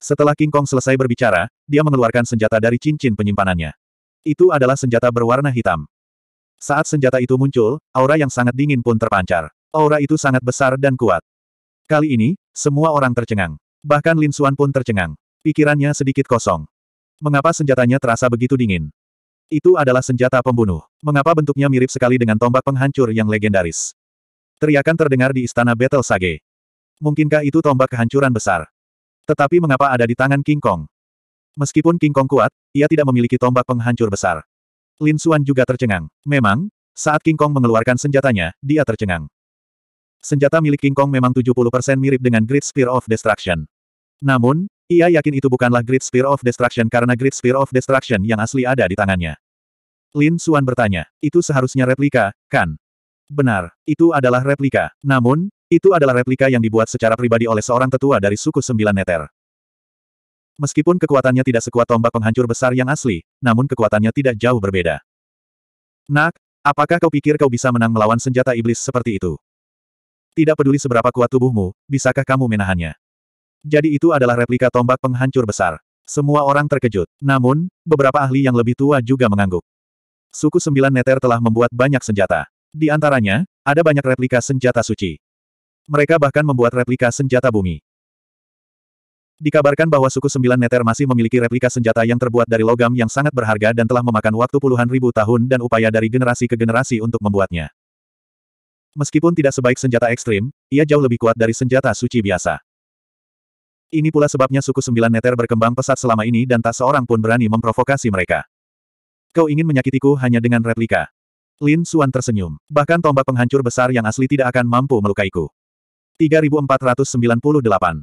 Setelah King Kong selesai berbicara, dia mengeluarkan senjata dari cincin penyimpanannya. Itu adalah senjata berwarna hitam. Saat senjata itu muncul, aura yang sangat dingin pun terpancar. Aura itu sangat besar dan kuat. Kali ini, semua orang tercengang. Bahkan Lin Suan pun tercengang. Pikirannya sedikit kosong. Mengapa senjatanya terasa begitu dingin? Itu adalah senjata pembunuh. Mengapa bentuknya mirip sekali dengan tombak penghancur yang legendaris? Teriakan terdengar di istana Battle Sage. Mungkinkah itu tombak kehancuran besar? Tetapi mengapa ada di tangan King Kong? Meskipun King Kong kuat, ia tidak memiliki tombak penghancur besar. Lin Xuan juga tercengang. Memang, saat King Kong mengeluarkan senjatanya, dia tercengang. Senjata milik King Kong memang 70% mirip dengan Great Spear of Destruction. Namun, ia yakin itu bukanlah Great Spear of Destruction karena Great Spear of Destruction yang asli ada di tangannya. Lin Xuan bertanya, itu seharusnya replika, kan? Benar, itu adalah replika. Namun, itu adalah replika yang dibuat secara pribadi oleh seorang tetua dari suku Sembilan Neter. Meskipun kekuatannya tidak sekuat tombak penghancur besar yang asli, namun kekuatannya tidak jauh berbeda. Nak, apakah kau pikir kau bisa menang melawan senjata iblis seperti itu? Tidak peduli seberapa kuat tubuhmu, bisakah kamu menahannya? Jadi itu adalah replika tombak penghancur besar. Semua orang terkejut. Namun, beberapa ahli yang lebih tua juga mengangguk. Suku Sembilan Neter telah membuat banyak senjata. Di antaranya, ada banyak replika senjata suci. Mereka bahkan membuat replika senjata bumi. Dikabarkan bahwa suku Sembilan Neter masih memiliki replika senjata yang terbuat dari logam yang sangat berharga dan telah memakan waktu puluhan ribu tahun dan upaya dari generasi ke generasi untuk membuatnya. Meskipun tidak sebaik senjata ekstrim, ia jauh lebih kuat dari senjata suci biasa. Ini pula sebabnya suku Sembilan Neter berkembang pesat selama ini dan tak seorang pun berani memprovokasi mereka. Kau ingin menyakitiku hanya dengan replika. Lin Suan tersenyum. Bahkan tombak penghancur besar yang asli tidak akan mampu melukaiku. 3498.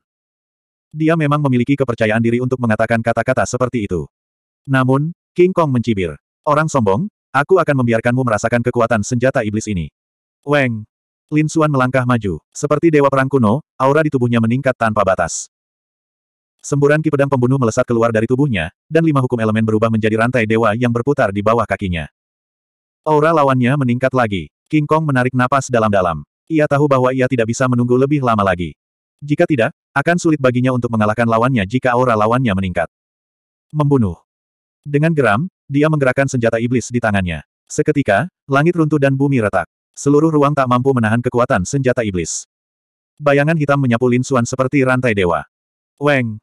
Dia memang memiliki kepercayaan diri untuk mengatakan kata-kata seperti itu. Namun, King Kong mencibir. Orang sombong, aku akan membiarkanmu merasakan kekuatan senjata iblis ini. Weng. Lin Xuan melangkah maju. Seperti dewa perang kuno, aura di tubuhnya meningkat tanpa batas. Semburan ki pembunuh melesat keluar dari tubuhnya, dan lima hukum elemen berubah menjadi rantai dewa yang berputar di bawah kakinya. Aura lawannya meningkat lagi. King Kong menarik napas dalam-dalam. Ia tahu bahwa ia tidak bisa menunggu lebih lama lagi. Jika tidak, akan sulit baginya untuk mengalahkan lawannya jika aura lawannya meningkat. Membunuh. Dengan geram, dia menggerakkan senjata iblis di tangannya. Seketika, langit runtuh dan bumi retak. Seluruh ruang tak mampu menahan kekuatan senjata iblis. Bayangan hitam menyapu Lin Xuan seperti rantai dewa. Weng!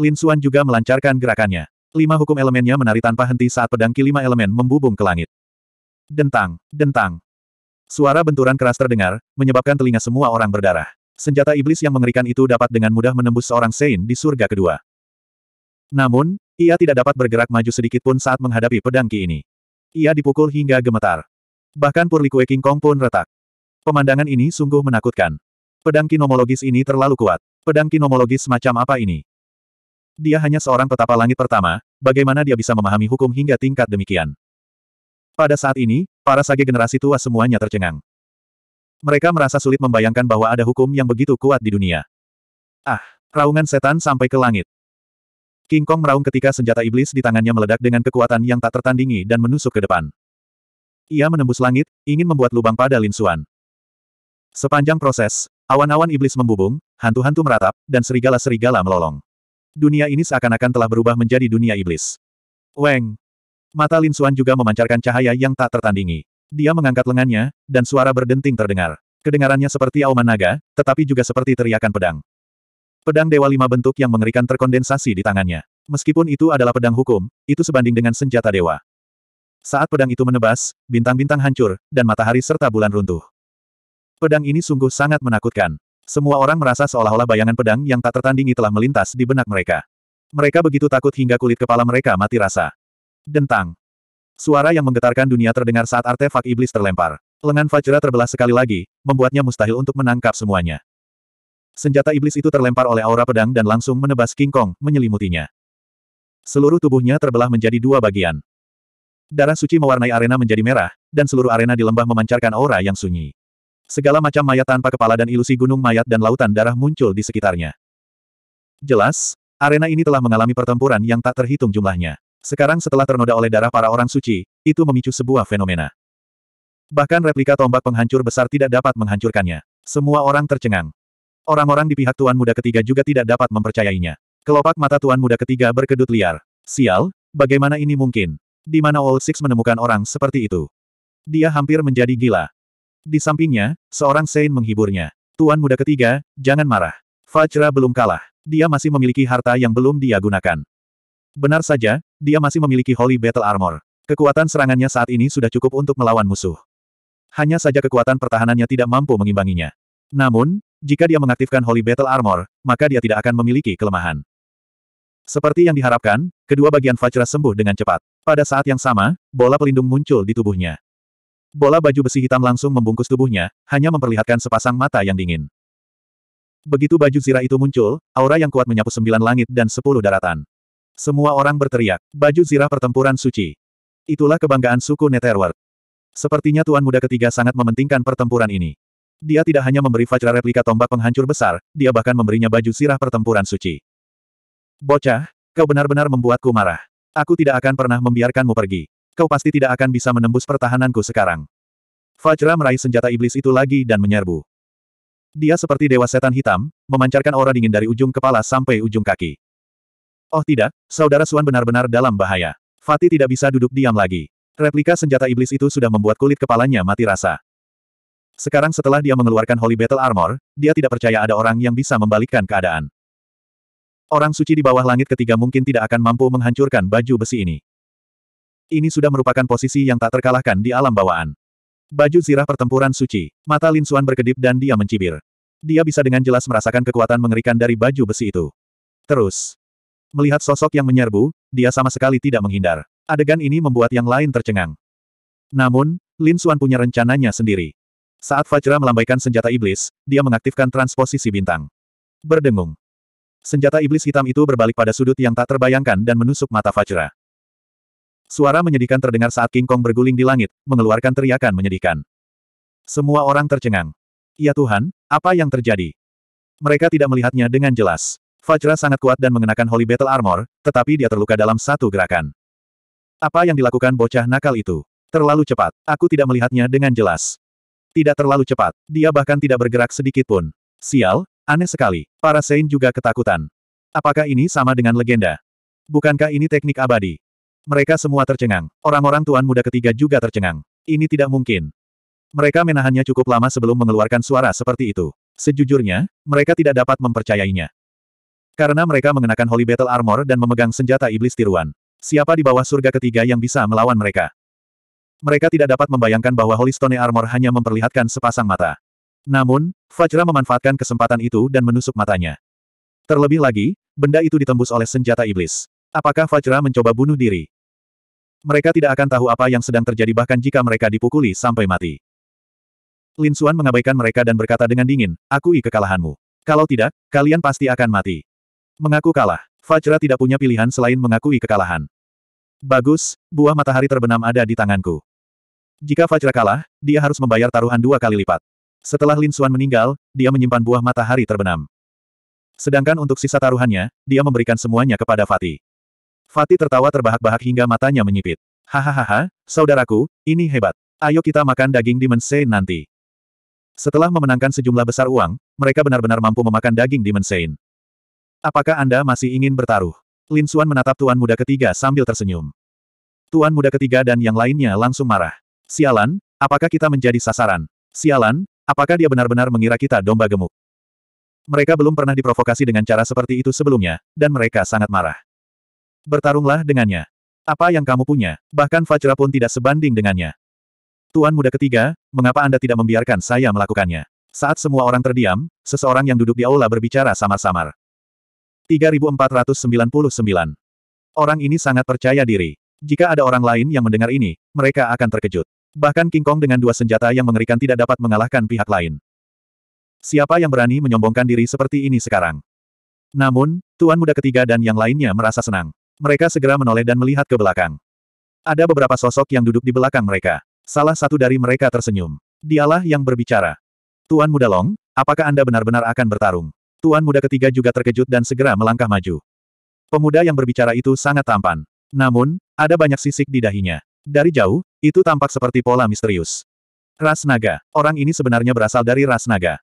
Lin Xuan juga melancarkan gerakannya. Lima hukum elemennya menari tanpa henti saat pedang kelima elemen membubung ke langit. Dentang, dentang, Suara benturan keras terdengar, menyebabkan telinga semua orang berdarah. Senjata iblis yang mengerikan itu dapat dengan mudah menembus seorang Sein di surga kedua. Namun, ia tidak dapat bergerak maju sedikit pun saat menghadapi pedang Ki ini. Ia dipukul hingga gemetar. Bahkan Purlikue King Kong pun retak. Pemandangan ini sungguh menakutkan. Pedang kinomologis ini terlalu kuat. Pedang kinomologis macam apa ini? Dia hanya seorang petapa langit pertama, bagaimana dia bisa memahami hukum hingga tingkat demikian? Pada saat ini, Para sage generasi tua semuanya tercengang. Mereka merasa sulit membayangkan bahwa ada hukum yang begitu kuat di dunia. Ah, raungan setan sampai ke langit. King Kong meraung ketika senjata iblis di tangannya meledak dengan kekuatan yang tak tertandingi dan menusuk ke depan. Ia menembus langit, ingin membuat lubang pada Lin Xuan. Sepanjang proses, awan-awan iblis membubung, hantu-hantu meratap, dan serigala-serigala melolong. Dunia ini seakan-akan telah berubah menjadi dunia iblis. Weng, Mata Lin Xuan juga memancarkan cahaya yang tak tertandingi. Dia mengangkat lengannya, dan suara berdenting terdengar. Kedengarannya seperti auman naga, tetapi juga seperti teriakan pedang. Pedang Dewa Lima bentuk yang mengerikan terkondensasi di tangannya. Meskipun itu adalah pedang hukum, itu sebanding dengan senjata dewa. Saat pedang itu menebas, bintang-bintang hancur, dan matahari serta bulan runtuh. Pedang ini sungguh sangat menakutkan. Semua orang merasa seolah-olah bayangan pedang yang tak tertandingi telah melintas di benak mereka. Mereka begitu takut hingga kulit kepala mereka mati rasa. Dentang. Suara yang menggetarkan dunia terdengar saat artefak iblis terlempar. Lengan Fajra terbelah sekali lagi, membuatnya mustahil untuk menangkap semuanya. Senjata iblis itu terlempar oleh aura pedang dan langsung menebas King Kong, menyelimutinya. Seluruh tubuhnya terbelah menjadi dua bagian. Darah suci mewarnai arena menjadi merah, dan seluruh arena di lembah memancarkan aura yang sunyi. Segala macam mayat tanpa kepala dan ilusi gunung mayat dan lautan darah muncul di sekitarnya. Jelas, arena ini telah mengalami pertempuran yang tak terhitung jumlahnya. Sekarang setelah ternoda oleh darah para orang suci, itu memicu sebuah fenomena. Bahkan replika tombak penghancur besar tidak dapat menghancurkannya. Semua orang tercengang. Orang-orang di pihak Tuan Muda ketiga juga tidak dapat mempercayainya. Kelopak mata Tuan Muda ketiga berkedut liar. Sial, bagaimana ini mungkin? Di mana Old Six menemukan orang seperti itu? Dia hampir menjadi gila. Di sampingnya, seorang Sein menghiburnya. Tuan Muda ketiga, jangan marah. Fajra belum kalah. Dia masih memiliki harta yang belum dia gunakan. Benar saja, dia masih memiliki Holy Battle Armor. Kekuatan serangannya saat ini sudah cukup untuk melawan musuh. Hanya saja kekuatan pertahanannya tidak mampu mengimbanginya. Namun, jika dia mengaktifkan Holy Battle Armor, maka dia tidak akan memiliki kelemahan. Seperti yang diharapkan, kedua bagian Vajra sembuh dengan cepat. Pada saat yang sama, bola pelindung muncul di tubuhnya. Bola baju besi hitam langsung membungkus tubuhnya, hanya memperlihatkan sepasang mata yang dingin. Begitu baju zirah itu muncul, aura yang kuat menyapu sembilan langit dan sepuluh daratan. Semua orang berteriak, baju zirah pertempuran suci. Itulah kebanggaan suku Netherworld. Sepertinya tuan muda ketiga sangat mementingkan pertempuran ini. Dia tidak hanya memberi Fajra replika tombak penghancur besar, dia bahkan memberinya baju zirah pertempuran suci. Bocah, kau benar-benar membuatku marah. Aku tidak akan pernah membiarkanmu pergi. Kau pasti tidak akan bisa menembus pertahananku sekarang. Fajra meraih senjata iblis itu lagi dan menyerbu. Dia seperti dewa setan hitam, memancarkan aura dingin dari ujung kepala sampai ujung kaki. Oh tidak, saudara Suan benar-benar dalam bahaya. Fatih tidak bisa duduk diam lagi. Replika senjata iblis itu sudah membuat kulit kepalanya mati rasa. Sekarang setelah dia mengeluarkan Holy Battle Armor, dia tidak percaya ada orang yang bisa membalikkan keadaan. Orang suci di bawah langit ketiga mungkin tidak akan mampu menghancurkan baju besi ini. Ini sudah merupakan posisi yang tak terkalahkan di alam bawaan. Baju zirah pertempuran suci, mata Lin Suan berkedip dan dia mencibir. Dia bisa dengan jelas merasakan kekuatan mengerikan dari baju besi itu. Terus, Melihat sosok yang menyerbu, dia sama sekali tidak menghindar. Adegan ini membuat yang lain tercengang. Namun, Lin Xuan punya rencananya sendiri. Saat Fajra melambaikan senjata iblis, dia mengaktifkan transposisi bintang. Berdengung. Senjata iblis hitam itu berbalik pada sudut yang tak terbayangkan dan menusuk mata Fajra. Suara menyedihkan terdengar saat King Kong berguling di langit, mengeluarkan teriakan menyedihkan. Semua orang tercengang. Ya Tuhan, apa yang terjadi? Mereka tidak melihatnya dengan jelas. Fajra sangat kuat dan mengenakan Holy Battle Armor, tetapi dia terluka dalam satu gerakan. Apa yang dilakukan bocah nakal itu? Terlalu cepat. Aku tidak melihatnya dengan jelas. Tidak terlalu cepat. Dia bahkan tidak bergerak sedikit pun. Sial, aneh sekali. Para Saint juga ketakutan. Apakah ini sama dengan legenda? Bukankah ini teknik abadi? Mereka semua tercengang. Orang-orang tuan muda ketiga juga tercengang. Ini tidak mungkin. Mereka menahannya cukup lama sebelum mengeluarkan suara seperti itu. Sejujurnya, mereka tidak dapat mempercayainya. Karena mereka mengenakan Holy Battle Armor dan memegang senjata iblis tiruan. Siapa di bawah surga ketiga yang bisa melawan mereka? Mereka tidak dapat membayangkan bahwa Holy Stone Armor hanya memperlihatkan sepasang mata. Namun, Fajra memanfaatkan kesempatan itu dan menusuk matanya. Terlebih lagi, benda itu ditembus oleh senjata iblis. Apakah Fajra mencoba bunuh diri? Mereka tidak akan tahu apa yang sedang terjadi bahkan jika mereka dipukuli sampai mati. Lin Suan mengabaikan mereka dan berkata dengan dingin, akui kekalahanmu. Kalau tidak, kalian pasti akan mati. Mengaku kalah. Fajra tidak punya pilihan selain mengakui kekalahan. Bagus, buah matahari terbenam ada di tanganku. Jika Fajra kalah, dia harus membayar taruhan dua kali lipat. Setelah Lin Suan meninggal, dia menyimpan buah matahari terbenam. Sedangkan untuk sisa taruhannya, dia memberikan semuanya kepada Fatih. Fatih tertawa terbahak-bahak hingga matanya menyipit. Hahaha, saudaraku, ini hebat. Ayo kita makan daging di Mensein nanti. Setelah memenangkan sejumlah besar uang, mereka benar-benar mampu memakan daging di Mensein. Apakah Anda masih ingin bertaruh? Lin Xuan menatap tuan muda ketiga sambil tersenyum. Tuan muda ketiga dan yang lainnya langsung marah. Sialan, apakah kita menjadi sasaran? Sialan, apakah dia benar-benar mengira kita domba gemuk? Mereka belum pernah diprovokasi dengan cara seperti itu sebelumnya, dan mereka sangat marah. Bertarunglah dengannya. Apa yang kamu punya, bahkan Fajra pun tidak sebanding dengannya. Tuan muda ketiga, mengapa Anda tidak membiarkan saya melakukannya? Saat semua orang terdiam, seseorang yang duduk di aula berbicara samar-samar. 3499. Orang ini sangat percaya diri. Jika ada orang lain yang mendengar ini, mereka akan terkejut. Bahkan King Kong dengan dua senjata yang mengerikan tidak dapat mengalahkan pihak lain. Siapa yang berani menyombongkan diri seperti ini sekarang? Namun, Tuan Muda ketiga dan yang lainnya merasa senang. Mereka segera menoleh dan melihat ke belakang. Ada beberapa sosok yang duduk di belakang mereka. Salah satu dari mereka tersenyum. Dialah yang berbicara. Tuan Muda Long, apakah Anda benar-benar akan bertarung? Tuan muda ketiga juga terkejut dan segera melangkah maju. Pemuda yang berbicara itu sangat tampan. Namun, ada banyak sisik di dahinya. Dari jauh, itu tampak seperti pola misterius. Ras naga. Orang ini sebenarnya berasal dari ras naga.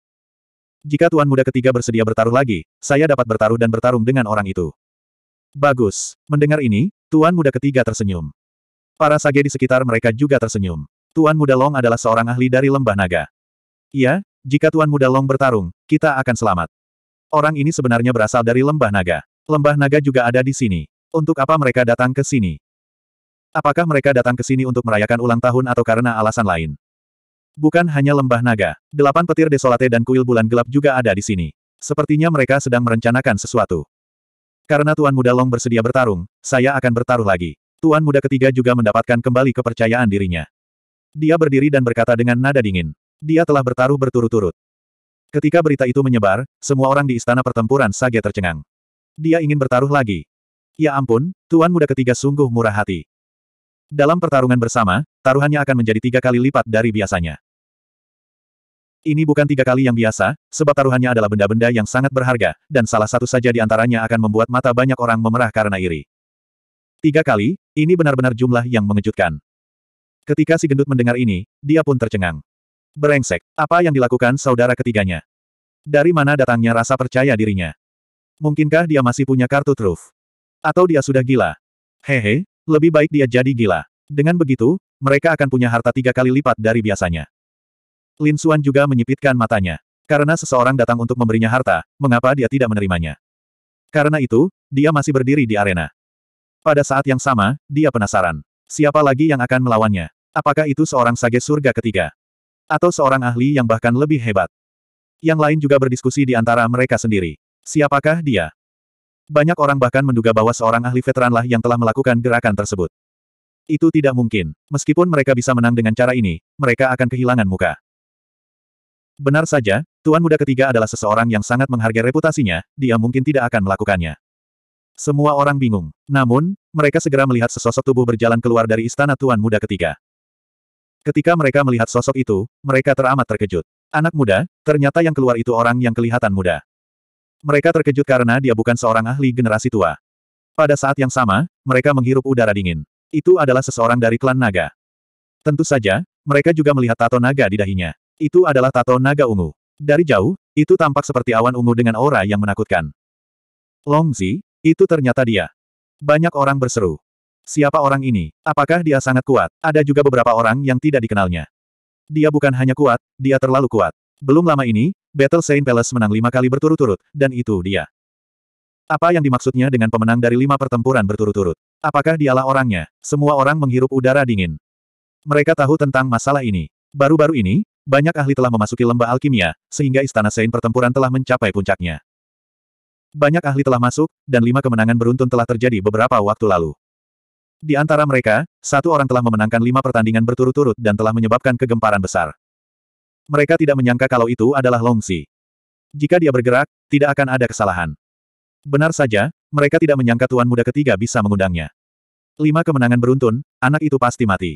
Jika tuan muda ketiga bersedia bertaruh lagi, saya dapat bertaruh dan bertarung dengan orang itu. Bagus. Mendengar ini, tuan muda ketiga tersenyum. Para sage di sekitar mereka juga tersenyum. Tuan muda Long adalah seorang ahli dari lembah naga. Iya, jika tuan muda Long bertarung, kita akan selamat. Orang ini sebenarnya berasal dari lembah naga. Lembah naga juga ada di sini. Untuk apa mereka datang ke sini? Apakah mereka datang ke sini untuk merayakan ulang tahun atau karena alasan lain? Bukan hanya lembah naga, delapan petir desolate dan kuil bulan gelap juga ada di sini. Sepertinya mereka sedang merencanakan sesuatu. Karena Tuan Muda Long bersedia bertarung, saya akan bertaruh lagi. Tuan Muda ketiga juga mendapatkan kembali kepercayaan dirinya. Dia berdiri dan berkata dengan nada dingin. Dia telah bertaruh berturut-turut. Ketika berita itu menyebar, semua orang di istana pertempuran Sage tercengang. Dia ingin bertaruh lagi. Ya ampun, tuan muda ketiga sungguh murah hati. Dalam pertarungan bersama, taruhannya akan menjadi tiga kali lipat dari biasanya. Ini bukan tiga kali yang biasa, sebab taruhannya adalah benda-benda yang sangat berharga, dan salah satu saja di antaranya akan membuat mata banyak orang memerah karena iri. Tiga kali, ini benar-benar jumlah yang mengejutkan. Ketika si gendut mendengar ini, dia pun tercengang. Berengsek, apa yang dilakukan saudara ketiganya? Dari mana datangnya rasa percaya dirinya? Mungkinkah dia masih punya kartu truf? Atau dia sudah gila? Hehe, lebih baik dia jadi gila. Dengan begitu, mereka akan punya harta tiga kali lipat dari biasanya. Lin Xuan juga menyipitkan matanya. Karena seseorang datang untuk memberinya harta, mengapa dia tidak menerimanya? Karena itu, dia masih berdiri di arena. Pada saat yang sama, dia penasaran. Siapa lagi yang akan melawannya? Apakah itu seorang sage surga ketiga? Atau seorang ahli yang bahkan lebih hebat. Yang lain juga berdiskusi di antara mereka sendiri. Siapakah dia? Banyak orang bahkan menduga bahwa seorang ahli veteranlah yang telah melakukan gerakan tersebut. Itu tidak mungkin. Meskipun mereka bisa menang dengan cara ini, mereka akan kehilangan muka. Benar saja, Tuan Muda ketiga adalah seseorang yang sangat menghargai reputasinya, dia mungkin tidak akan melakukannya. Semua orang bingung. Namun, mereka segera melihat sesosok tubuh berjalan keluar dari istana Tuan Muda ketiga. Ketika mereka melihat sosok itu, mereka teramat terkejut. Anak muda, ternyata yang keluar itu orang yang kelihatan muda. Mereka terkejut karena dia bukan seorang ahli generasi tua. Pada saat yang sama, mereka menghirup udara dingin. Itu adalah seseorang dari klan naga. Tentu saja, mereka juga melihat tato naga di dahinya. Itu adalah tato naga ungu. Dari jauh, itu tampak seperti awan ungu dengan aura yang menakutkan. Longzi, itu ternyata dia. Banyak orang berseru. Siapa orang ini? Apakah dia sangat kuat? Ada juga beberapa orang yang tidak dikenalnya. Dia bukan hanya kuat, dia terlalu kuat. Belum lama ini, Battle Saint Palace menang lima kali berturut-turut, dan itu dia. Apa yang dimaksudnya dengan pemenang dari lima pertempuran berturut-turut? Apakah dialah orangnya? Semua orang menghirup udara dingin. Mereka tahu tentang masalah ini. Baru-baru ini, banyak ahli telah memasuki lembah alkimia, sehingga istana Saint pertempuran telah mencapai puncaknya. Banyak ahli telah masuk, dan lima kemenangan beruntun telah terjadi beberapa waktu lalu. Di antara mereka, satu orang telah memenangkan lima pertandingan berturut-turut dan telah menyebabkan kegemparan besar. Mereka tidak menyangka kalau itu adalah Longxi. Jika dia bergerak, tidak akan ada kesalahan. Benar saja, mereka tidak menyangka tuan muda ketiga bisa mengundangnya. Lima kemenangan beruntun, anak itu pasti mati.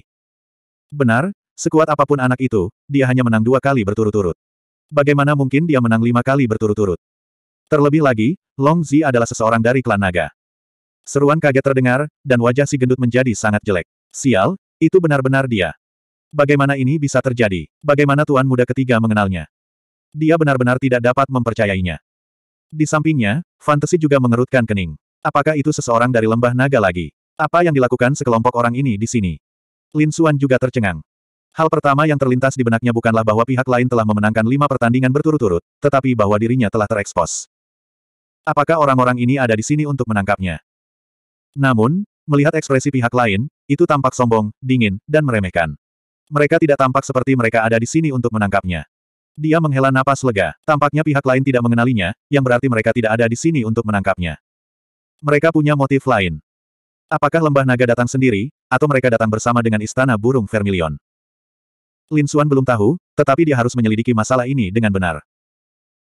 Benar, sekuat apapun anak itu, dia hanya menang dua kali berturut-turut. Bagaimana mungkin dia menang lima kali berturut-turut? Terlebih lagi, Long Zi adalah seseorang dari klan naga. Seruan kaget terdengar, dan wajah si gendut menjadi sangat jelek. Sial, itu benar-benar dia. Bagaimana ini bisa terjadi? Bagaimana tuan muda ketiga mengenalnya? Dia benar-benar tidak dapat mempercayainya. Di sampingnya, fantasi juga mengerutkan kening. Apakah itu seseorang dari lembah naga lagi? Apa yang dilakukan sekelompok orang ini di sini? Lin Xuan juga tercengang. Hal pertama yang terlintas di benaknya bukanlah bahwa pihak lain telah memenangkan lima pertandingan berturut-turut, tetapi bahwa dirinya telah terekspos. Apakah orang-orang ini ada di sini untuk menangkapnya? Namun, melihat ekspresi pihak lain, itu tampak sombong, dingin, dan meremehkan. Mereka tidak tampak seperti mereka ada di sini untuk menangkapnya. Dia menghela napas lega, tampaknya pihak lain tidak mengenalinya, yang berarti mereka tidak ada di sini untuk menangkapnya. Mereka punya motif lain. Apakah lembah naga datang sendiri, atau mereka datang bersama dengan istana burung Vermilion? Lin Xuan belum tahu, tetapi dia harus menyelidiki masalah ini dengan benar.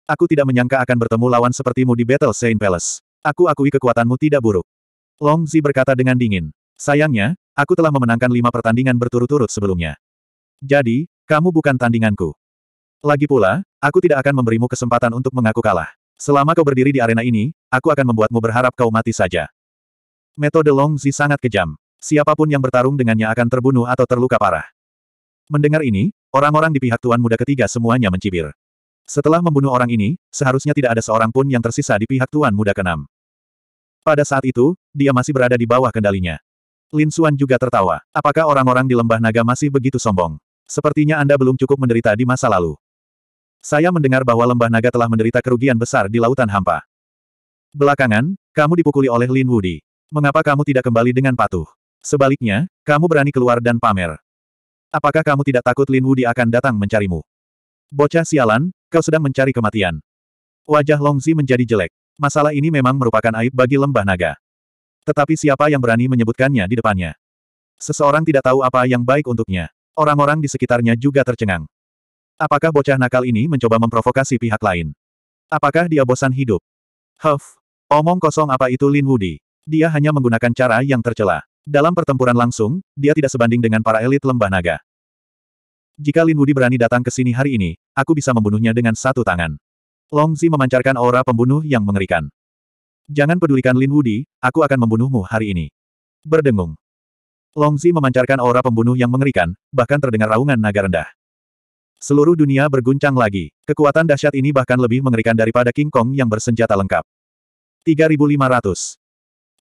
Aku tidak menyangka akan bertemu lawan sepertimu di Battle Saint Palace. Aku akui kekuatanmu tidak buruk. Long Zi berkata dengan dingin. Sayangnya, aku telah memenangkan lima pertandingan berturut-turut sebelumnya. Jadi, kamu bukan tandinganku. Lagi pula, aku tidak akan memberimu kesempatan untuk mengaku kalah. Selama kau berdiri di arena ini, aku akan membuatmu berharap kau mati saja. Metode Long Zi sangat kejam. Siapapun yang bertarung dengannya akan terbunuh atau terluka parah. Mendengar ini, orang-orang di pihak Tuan Muda ketiga semuanya mencibir. Setelah membunuh orang ini, seharusnya tidak ada seorang pun yang tersisa di pihak Tuan Muda Kenam. Pada saat itu, dia masih berada di bawah kendalinya. Lin Xuan juga tertawa. Apakah orang-orang di lembah naga masih begitu sombong? Sepertinya Anda belum cukup menderita di masa lalu. Saya mendengar bahwa lembah naga telah menderita kerugian besar di lautan hampa. Belakangan, kamu dipukuli oleh Lin Wudi. Mengapa kamu tidak kembali dengan patuh? Sebaliknya, kamu berani keluar dan pamer. Apakah kamu tidak takut Lin Wudi akan datang mencarimu? Bocah sialan, kau sedang mencari kematian. Wajah Long Zi menjadi jelek. Masalah ini memang merupakan aib bagi lembah naga. Tetapi siapa yang berani menyebutkannya di depannya? Seseorang tidak tahu apa yang baik untuknya. Orang-orang di sekitarnya juga tercengang. Apakah bocah nakal ini mencoba memprovokasi pihak lain? Apakah dia bosan hidup? Huff, omong kosong apa itu Lin Wudi? Dia hanya menggunakan cara yang tercela. Dalam pertempuran langsung, dia tidak sebanding dengan para elit lembah naga. Jika Lin Wudi berani datang ke sini hari ini, aku bisa membunuhnya dengan satu tangan. Long Zi memancarkan aura pembunuh yang mengerikan. Jangan pedulikan Lin Wudi, aku akan membunuhmu hari ini. Berdengung. Long Zi memancarkan aura pembunuh yang mengerikan, bahkan terdengar raungan naga rendah. Seluruh dunia berguncang lagi. Kekuatan dahsyat ini bahkan lebih mengerikan daripada King Kong yang bersenjata lengkap. 3500.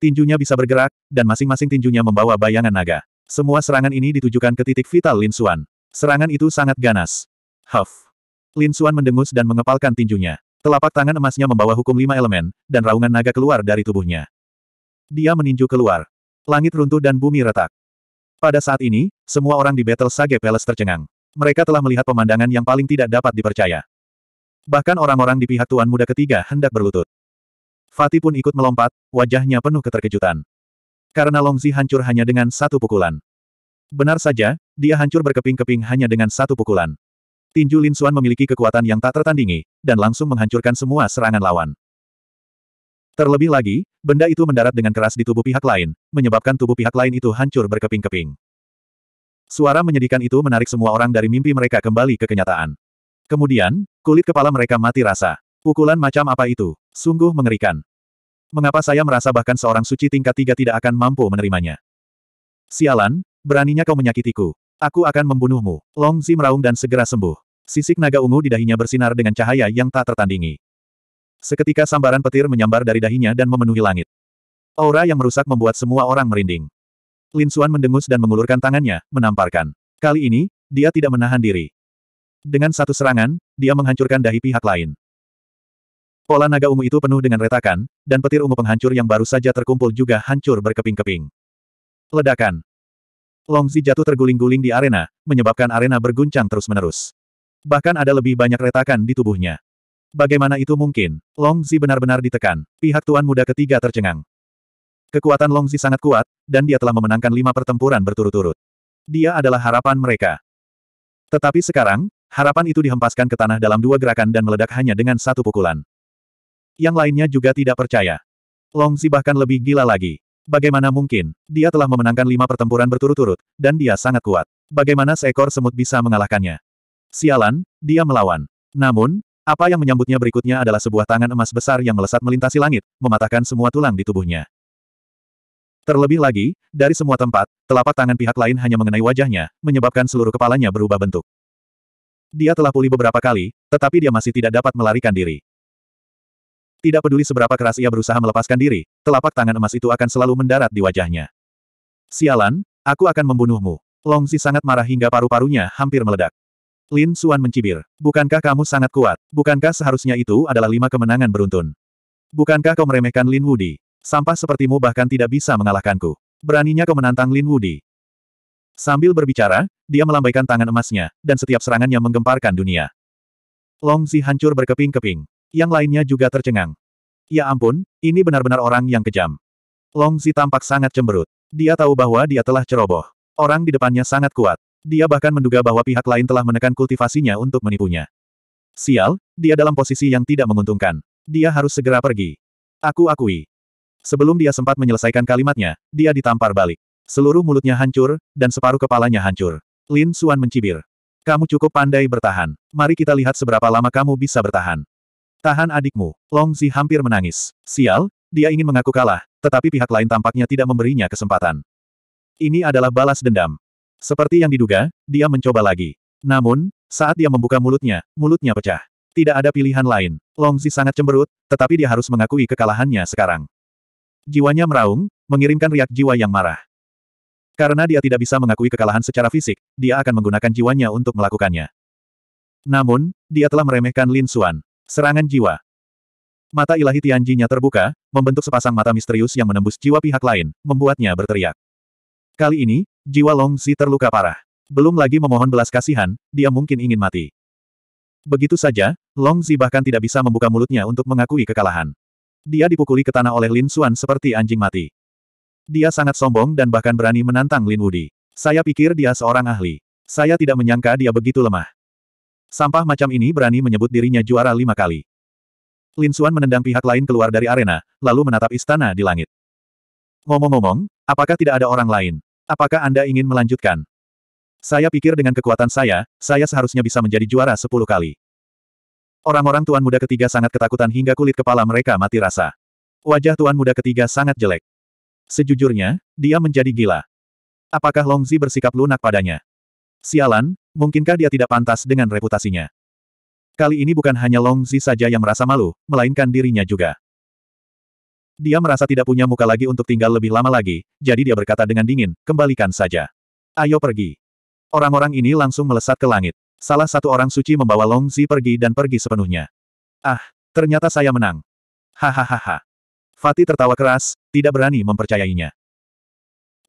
Tinjunya bisa bergerak, dan masing-masing tinjunya membawa bayangan naga. Semua serangan ini ditujukan ke titik vital Lin Xuan. Serangan itu sangat ganas. Huff. Lin Suan mendengus dan mengepalkan tinjunya. Telapak tangan emasnya membawa hukum lima elemen, dan raungan naga keluar dari tubuhnya. Dia meninju keluar. Langit runtuh dan bumi retak. Pada saat ini, semua orang di Battle Sage Palace tercengang. Mereka telah melihat pemandangan yang paling tidak dapat dipercaya. Bahkan orang-orang di pihak Tuan Muda ketiga hendak berlutut. Fatih pun ikut melompat, wajahnya penuh keterkejutan. Karena Longzi hancur hanya dengan satu pukulan. Benar saja, dia hancur berkeping-keping hanya dengan satu pukulan. Tinju Lin Xuan memiliki kekuatan yang tak tertandingi, dan langsung menghancurkan semua serangan lawan. Terlebih lagi, benda itu mendarat dengan keras di tubuh pihak lain, menyebabkan tubuh pihak lain itu hancur berkeping-keping. Suara menyedihkan itu menarik semua orang dari mimpi mereka kembali ke kenyataan. Kemudian, kulit kepala mereka mati rasa. Pukulan macam apa itu? Sungguh mengerikan. Mengapa saya merasa bahkan seorang suci tingkat tiga tidak akan mampu menerimanya? Sialan, beraninya kau menyakitiku. Aku akan membunuhmu. Long Zi meraung dan segera sembuh. Sisik naga ungu di dahinya bersinar dengan cahaya yang tak tertandingi. Seketika sambaran petir menyambar dari dahinya dan memenuhi langit. Aura yang merusak membuat semua orang merinding. Lin Xuan mendengus dan mengulurkan tangannya, menamparkan. Kali ini, dia tidak menahan diri. Dengan satu serangan, dia menghancurkan dahi pihak lain. Pola naga ungu itu penuh dengan retakan, dan petir ungu penghancur yang baru saja terkumpul juga hancur berkeping-keping. Ledakan. Longzi jatuh terguling-guling di arena, menyebabkan arena berguncang terus-menerus bahkan ada lebih banyak retakan di tubuhnya. Bagaimana itu mungkin? Longzi benar-benar ditekan. Pihak tuan muda ketiga tercengang. Kekuatan Longzi sangat kuat, dan dia telah memenangkan lima pertempuran berturut-turut. Dia adalah harapan mereka. Tetapi sekarang, harapan itu dihempaskan ke tanah dalam dua gerakan dan meledak hanya dengan satu pukulan. Yang lainnya juga tidak percaya. Longzi bahkan lebih gila lagi. Bagaimana mungkin? Dia telah memenangkan lima pertempuran berturut-turut, dan dia sangat kuat. Bagaimana seekor semut bisa mengalahkannya? Sialan, dia melawan. Namun, apa yang menyambutnya berikutnya adalah sebuah tangan emas besar yang melesat melintasi langit, mematahkan semua tulang di tubuhnya. Terlebih lagi, dari semua tempat, telapak tangan pihak lain hanya mengenai wajahnya, menyebabkan seluruh kepalanya berubah bentuk. Dia telah pulih beberapa kali, tetapi dia masih tidak dapat melarikan diri. Tidak peduli seberapa keras ia berusaha melepaskan diri, telapak tangan emas itu akan selalu mendarat di wajahnya. Sialan, aku akan membunuhmu. Longsi sangat marah hingga paru-parunya hampir meledak. Lin Suan mencibir. Bukankah kamu sangat kuat? Bukankah seharusnya itu adalah lima kemenangan beruntun? Bukankah kau meremehkan Lin Wudi? Sampah sepertimu bahkan tidak bisa mengalahkanku. Beraninya kau menantang Lin Wudi. Sambil berbicara, dia melambaikan tangan emasnya, dan setiap serangannya menggemparkan dunia. Long Zi hancur berkeping-keping. Yang lainnya juga tercengang. Ya ampun, ini benar-benar orang yang kejam. Long Zi tampak sangat cemberut. Dia tahu bahwa dia telah ceroboh. Orang di depannya sangat kuat. Dia bahkan menduga bahwa pihak lain telah menekan kultivasinya untuk menipunya. Sial, dia dalam posisi yang tidak menguntungkan. Dia harus segera pergi. Aku akui. Sebelum dia sempat menyelesaikan kalimatnya, dia ditampar balik. Seluruh mulutnya hancur, dan separuh kepalanya hancur. Lin Suan mencibir. Kamu cukup pandai bertahan. Mari kita lihat seberapa lama kamu bisa bertahan. Tahan adikmu. Long Zi hampir menangis. Sial, dia ingin mengaku kalah, tetapi pihak lain tampaknya tidak memberinya kesempatan. Ini adalah balas dendam. Seperti yang diduga, dia mencoba lagi. Namun, saat dia membuka mulutnya, mulutnya pecah. Tidak ada pilihan lain. Longzi sangat cemberut, tetapi dia harus mengakui kekalahannya sekarang. Jiwanya meraung, mengirimkan riak jiwa yang marah. Karena dia tidak bisa mengakui kekalahan secara fisik, dia akan menggunakan jiwanya untuk melakukannya. Namun, dia telah meremehkan Lin Xuan. Serangan jiwa. Mata ilahi Tianjinya terbuka, membentuk sepasang mata misterius yang menembus jiwa pihak lain, membuatnya berteriak. Kali ini, Jiwa Long Zi terluka parah. Belum lagi memohon belas kasihan, dia mungkin ingin mati. Begitu saja, Long Zi bahkan tidak bisa membuka mulutnya untuk mengakui kekalahan. Dia dipukuli ke tanah oleh Lin Xuan seperti anjing mati. Dia sangat sombong dan bahkan berani menantang Lin Wudi. Saya pikir dia seorang ahli. Saya tidak menyangka dia begitu lemah. Sampah macam ini berani menyebut dirinya juara lima kali. Lin Xuan menendang pihak lain keluar dari arena, lalu menatap istana di langit. Ngomong-ngomong, apakah tidak ada orang lain? Apakah Anda ingin melanjutkan? Saya pikir dengan kekuatan saya, saya seharusnya bisa menjadi juara sepuluh kali. Orang-orang tuan muda ketiga sangat ketakutan hingga kulit kepala mereka mati rasa. Wajah tuan muda ketiga sangat jelek. Sejujurnya, dia menjadi gila. Apakah Long Longzi bersikap lunak padanya? Sialan, mungkinkah dia tidak pantas dengan reputasinya? Kali ini bukan hanya Long Longzi saja yang merasa malu, melainkan dirinya juga. Dia merasa tidak punya muka lagi untuk tinggal lebih lama lagi, jadi dia berkata dengan dingin, kembalikan saja. Ayo pergi. Orang-orang ini langsung melesat ke langit. Salah satu orang suci membawa Long Zi pergi dan pergi sepenuhnya. Ah, ternyata saya menang. Hahaha. Fatih tertawa keras, tidak berani mempercayainya.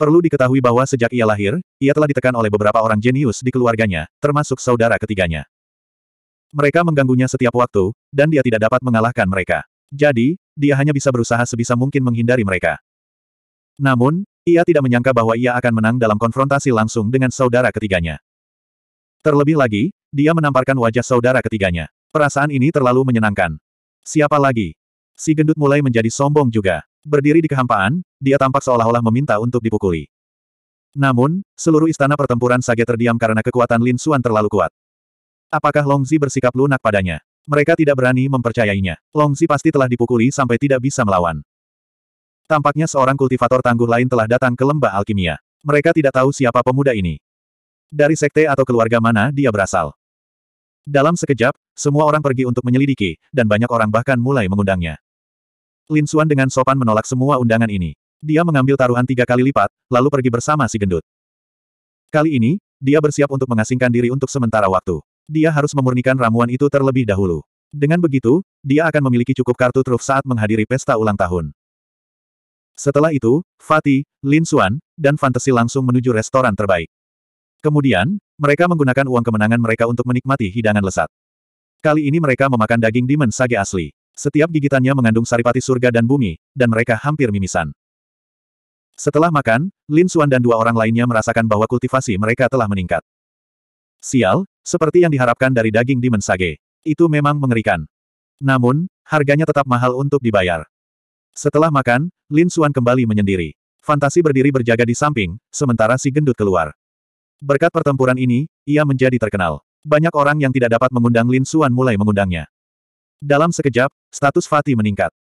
Perlu diketahui bahwa sejak ia lahir, ia telah ditekan oleh beberapa orang jenius di keluarganya, termasuk saudara ketiganya. Mereka mengganggunya setiap waktu, dan dia tidak dapat mengalahkan mereka. Jadi, dia hanya bisa berusaha sebisa mungkin menghindari mereka. Namun, ia tidak menyangka bahwa ia akan menang dalam konfrontasi langsung dengan saudara ketiganya. Terlebih lagi, dia menamparkan wajah saudara ketiganya. Perasaan ini terlalu menyenangkan. Siapa lagi? Si gendut mulai menjadi sombong juga. Berdiri di kehampaan, dia tampak seolah-olah meminta untuk dipukuli. Namun, seluruh istana pertempuran Sage terdiam karena kekuatan Lin Xuan terlalu kuat. Apakah Long Zi bersikap lunak padanya? Mereka tidak berani mempercayainya. Longzi pasti telah dipukuli sampai tidak bisa melawan. Tampaknya seorang kultivator tangguh lain telah datang ke lembah alkimia. Mereka tidak tahu siapa pemuda ini. Dari sekte atau keluarga mana dia berasal. Dalam sekejap, semua orang pergi untuk menyelidiki, dan banyak orang bahkan mulai mengundangnya. Lin Xuan dengan sopan menolak semua undangan ini. Dia mengambil taruhan tiga kali lipat, lalu pergi bersama si gendut. Kali ini, dia bersiap untuk mengasingkan diri untuk sementara waktu. Dia harus memurnikan ramuan itu terlebih dahulu. Dengan begitu, dia akan memiliki cukup kartu truf saat menghadiri pesta ulang tahun. Setelah itu, Fatih, Lin Xuan, dan Fantasi langsung menuju restoran terbaik. Kemudian, mereka menggunakan uang kemenangan mereka untuk menikmati hidangan lesat. Kali ini mereka memakan daging demon sage asli. Setiap gigitannya mengandung saripati surga dan bumi, dan mereka hampir mimisan. Setelah makan, Lin Xuan dan dua orang lainnya merasakan bahwa kultivasi mereka telah meningkat. Sial, seperti yang diharapkan dari daging di mensage. Itu memang mengerikan. Namun, harganya tetap mahal untuk dibayar. Setelah makan, Lin Xuan kembali menyendiri. Fantasi berdiri berjaga di samping, sementara si gendut keluar. Berkat pertempuran ini, ia menjadi terkenal. Banyak orang yang tidak dapat mengundang Lin Xuan mulai mengundangnya. Dalam sekejap, status Fatih meningkat.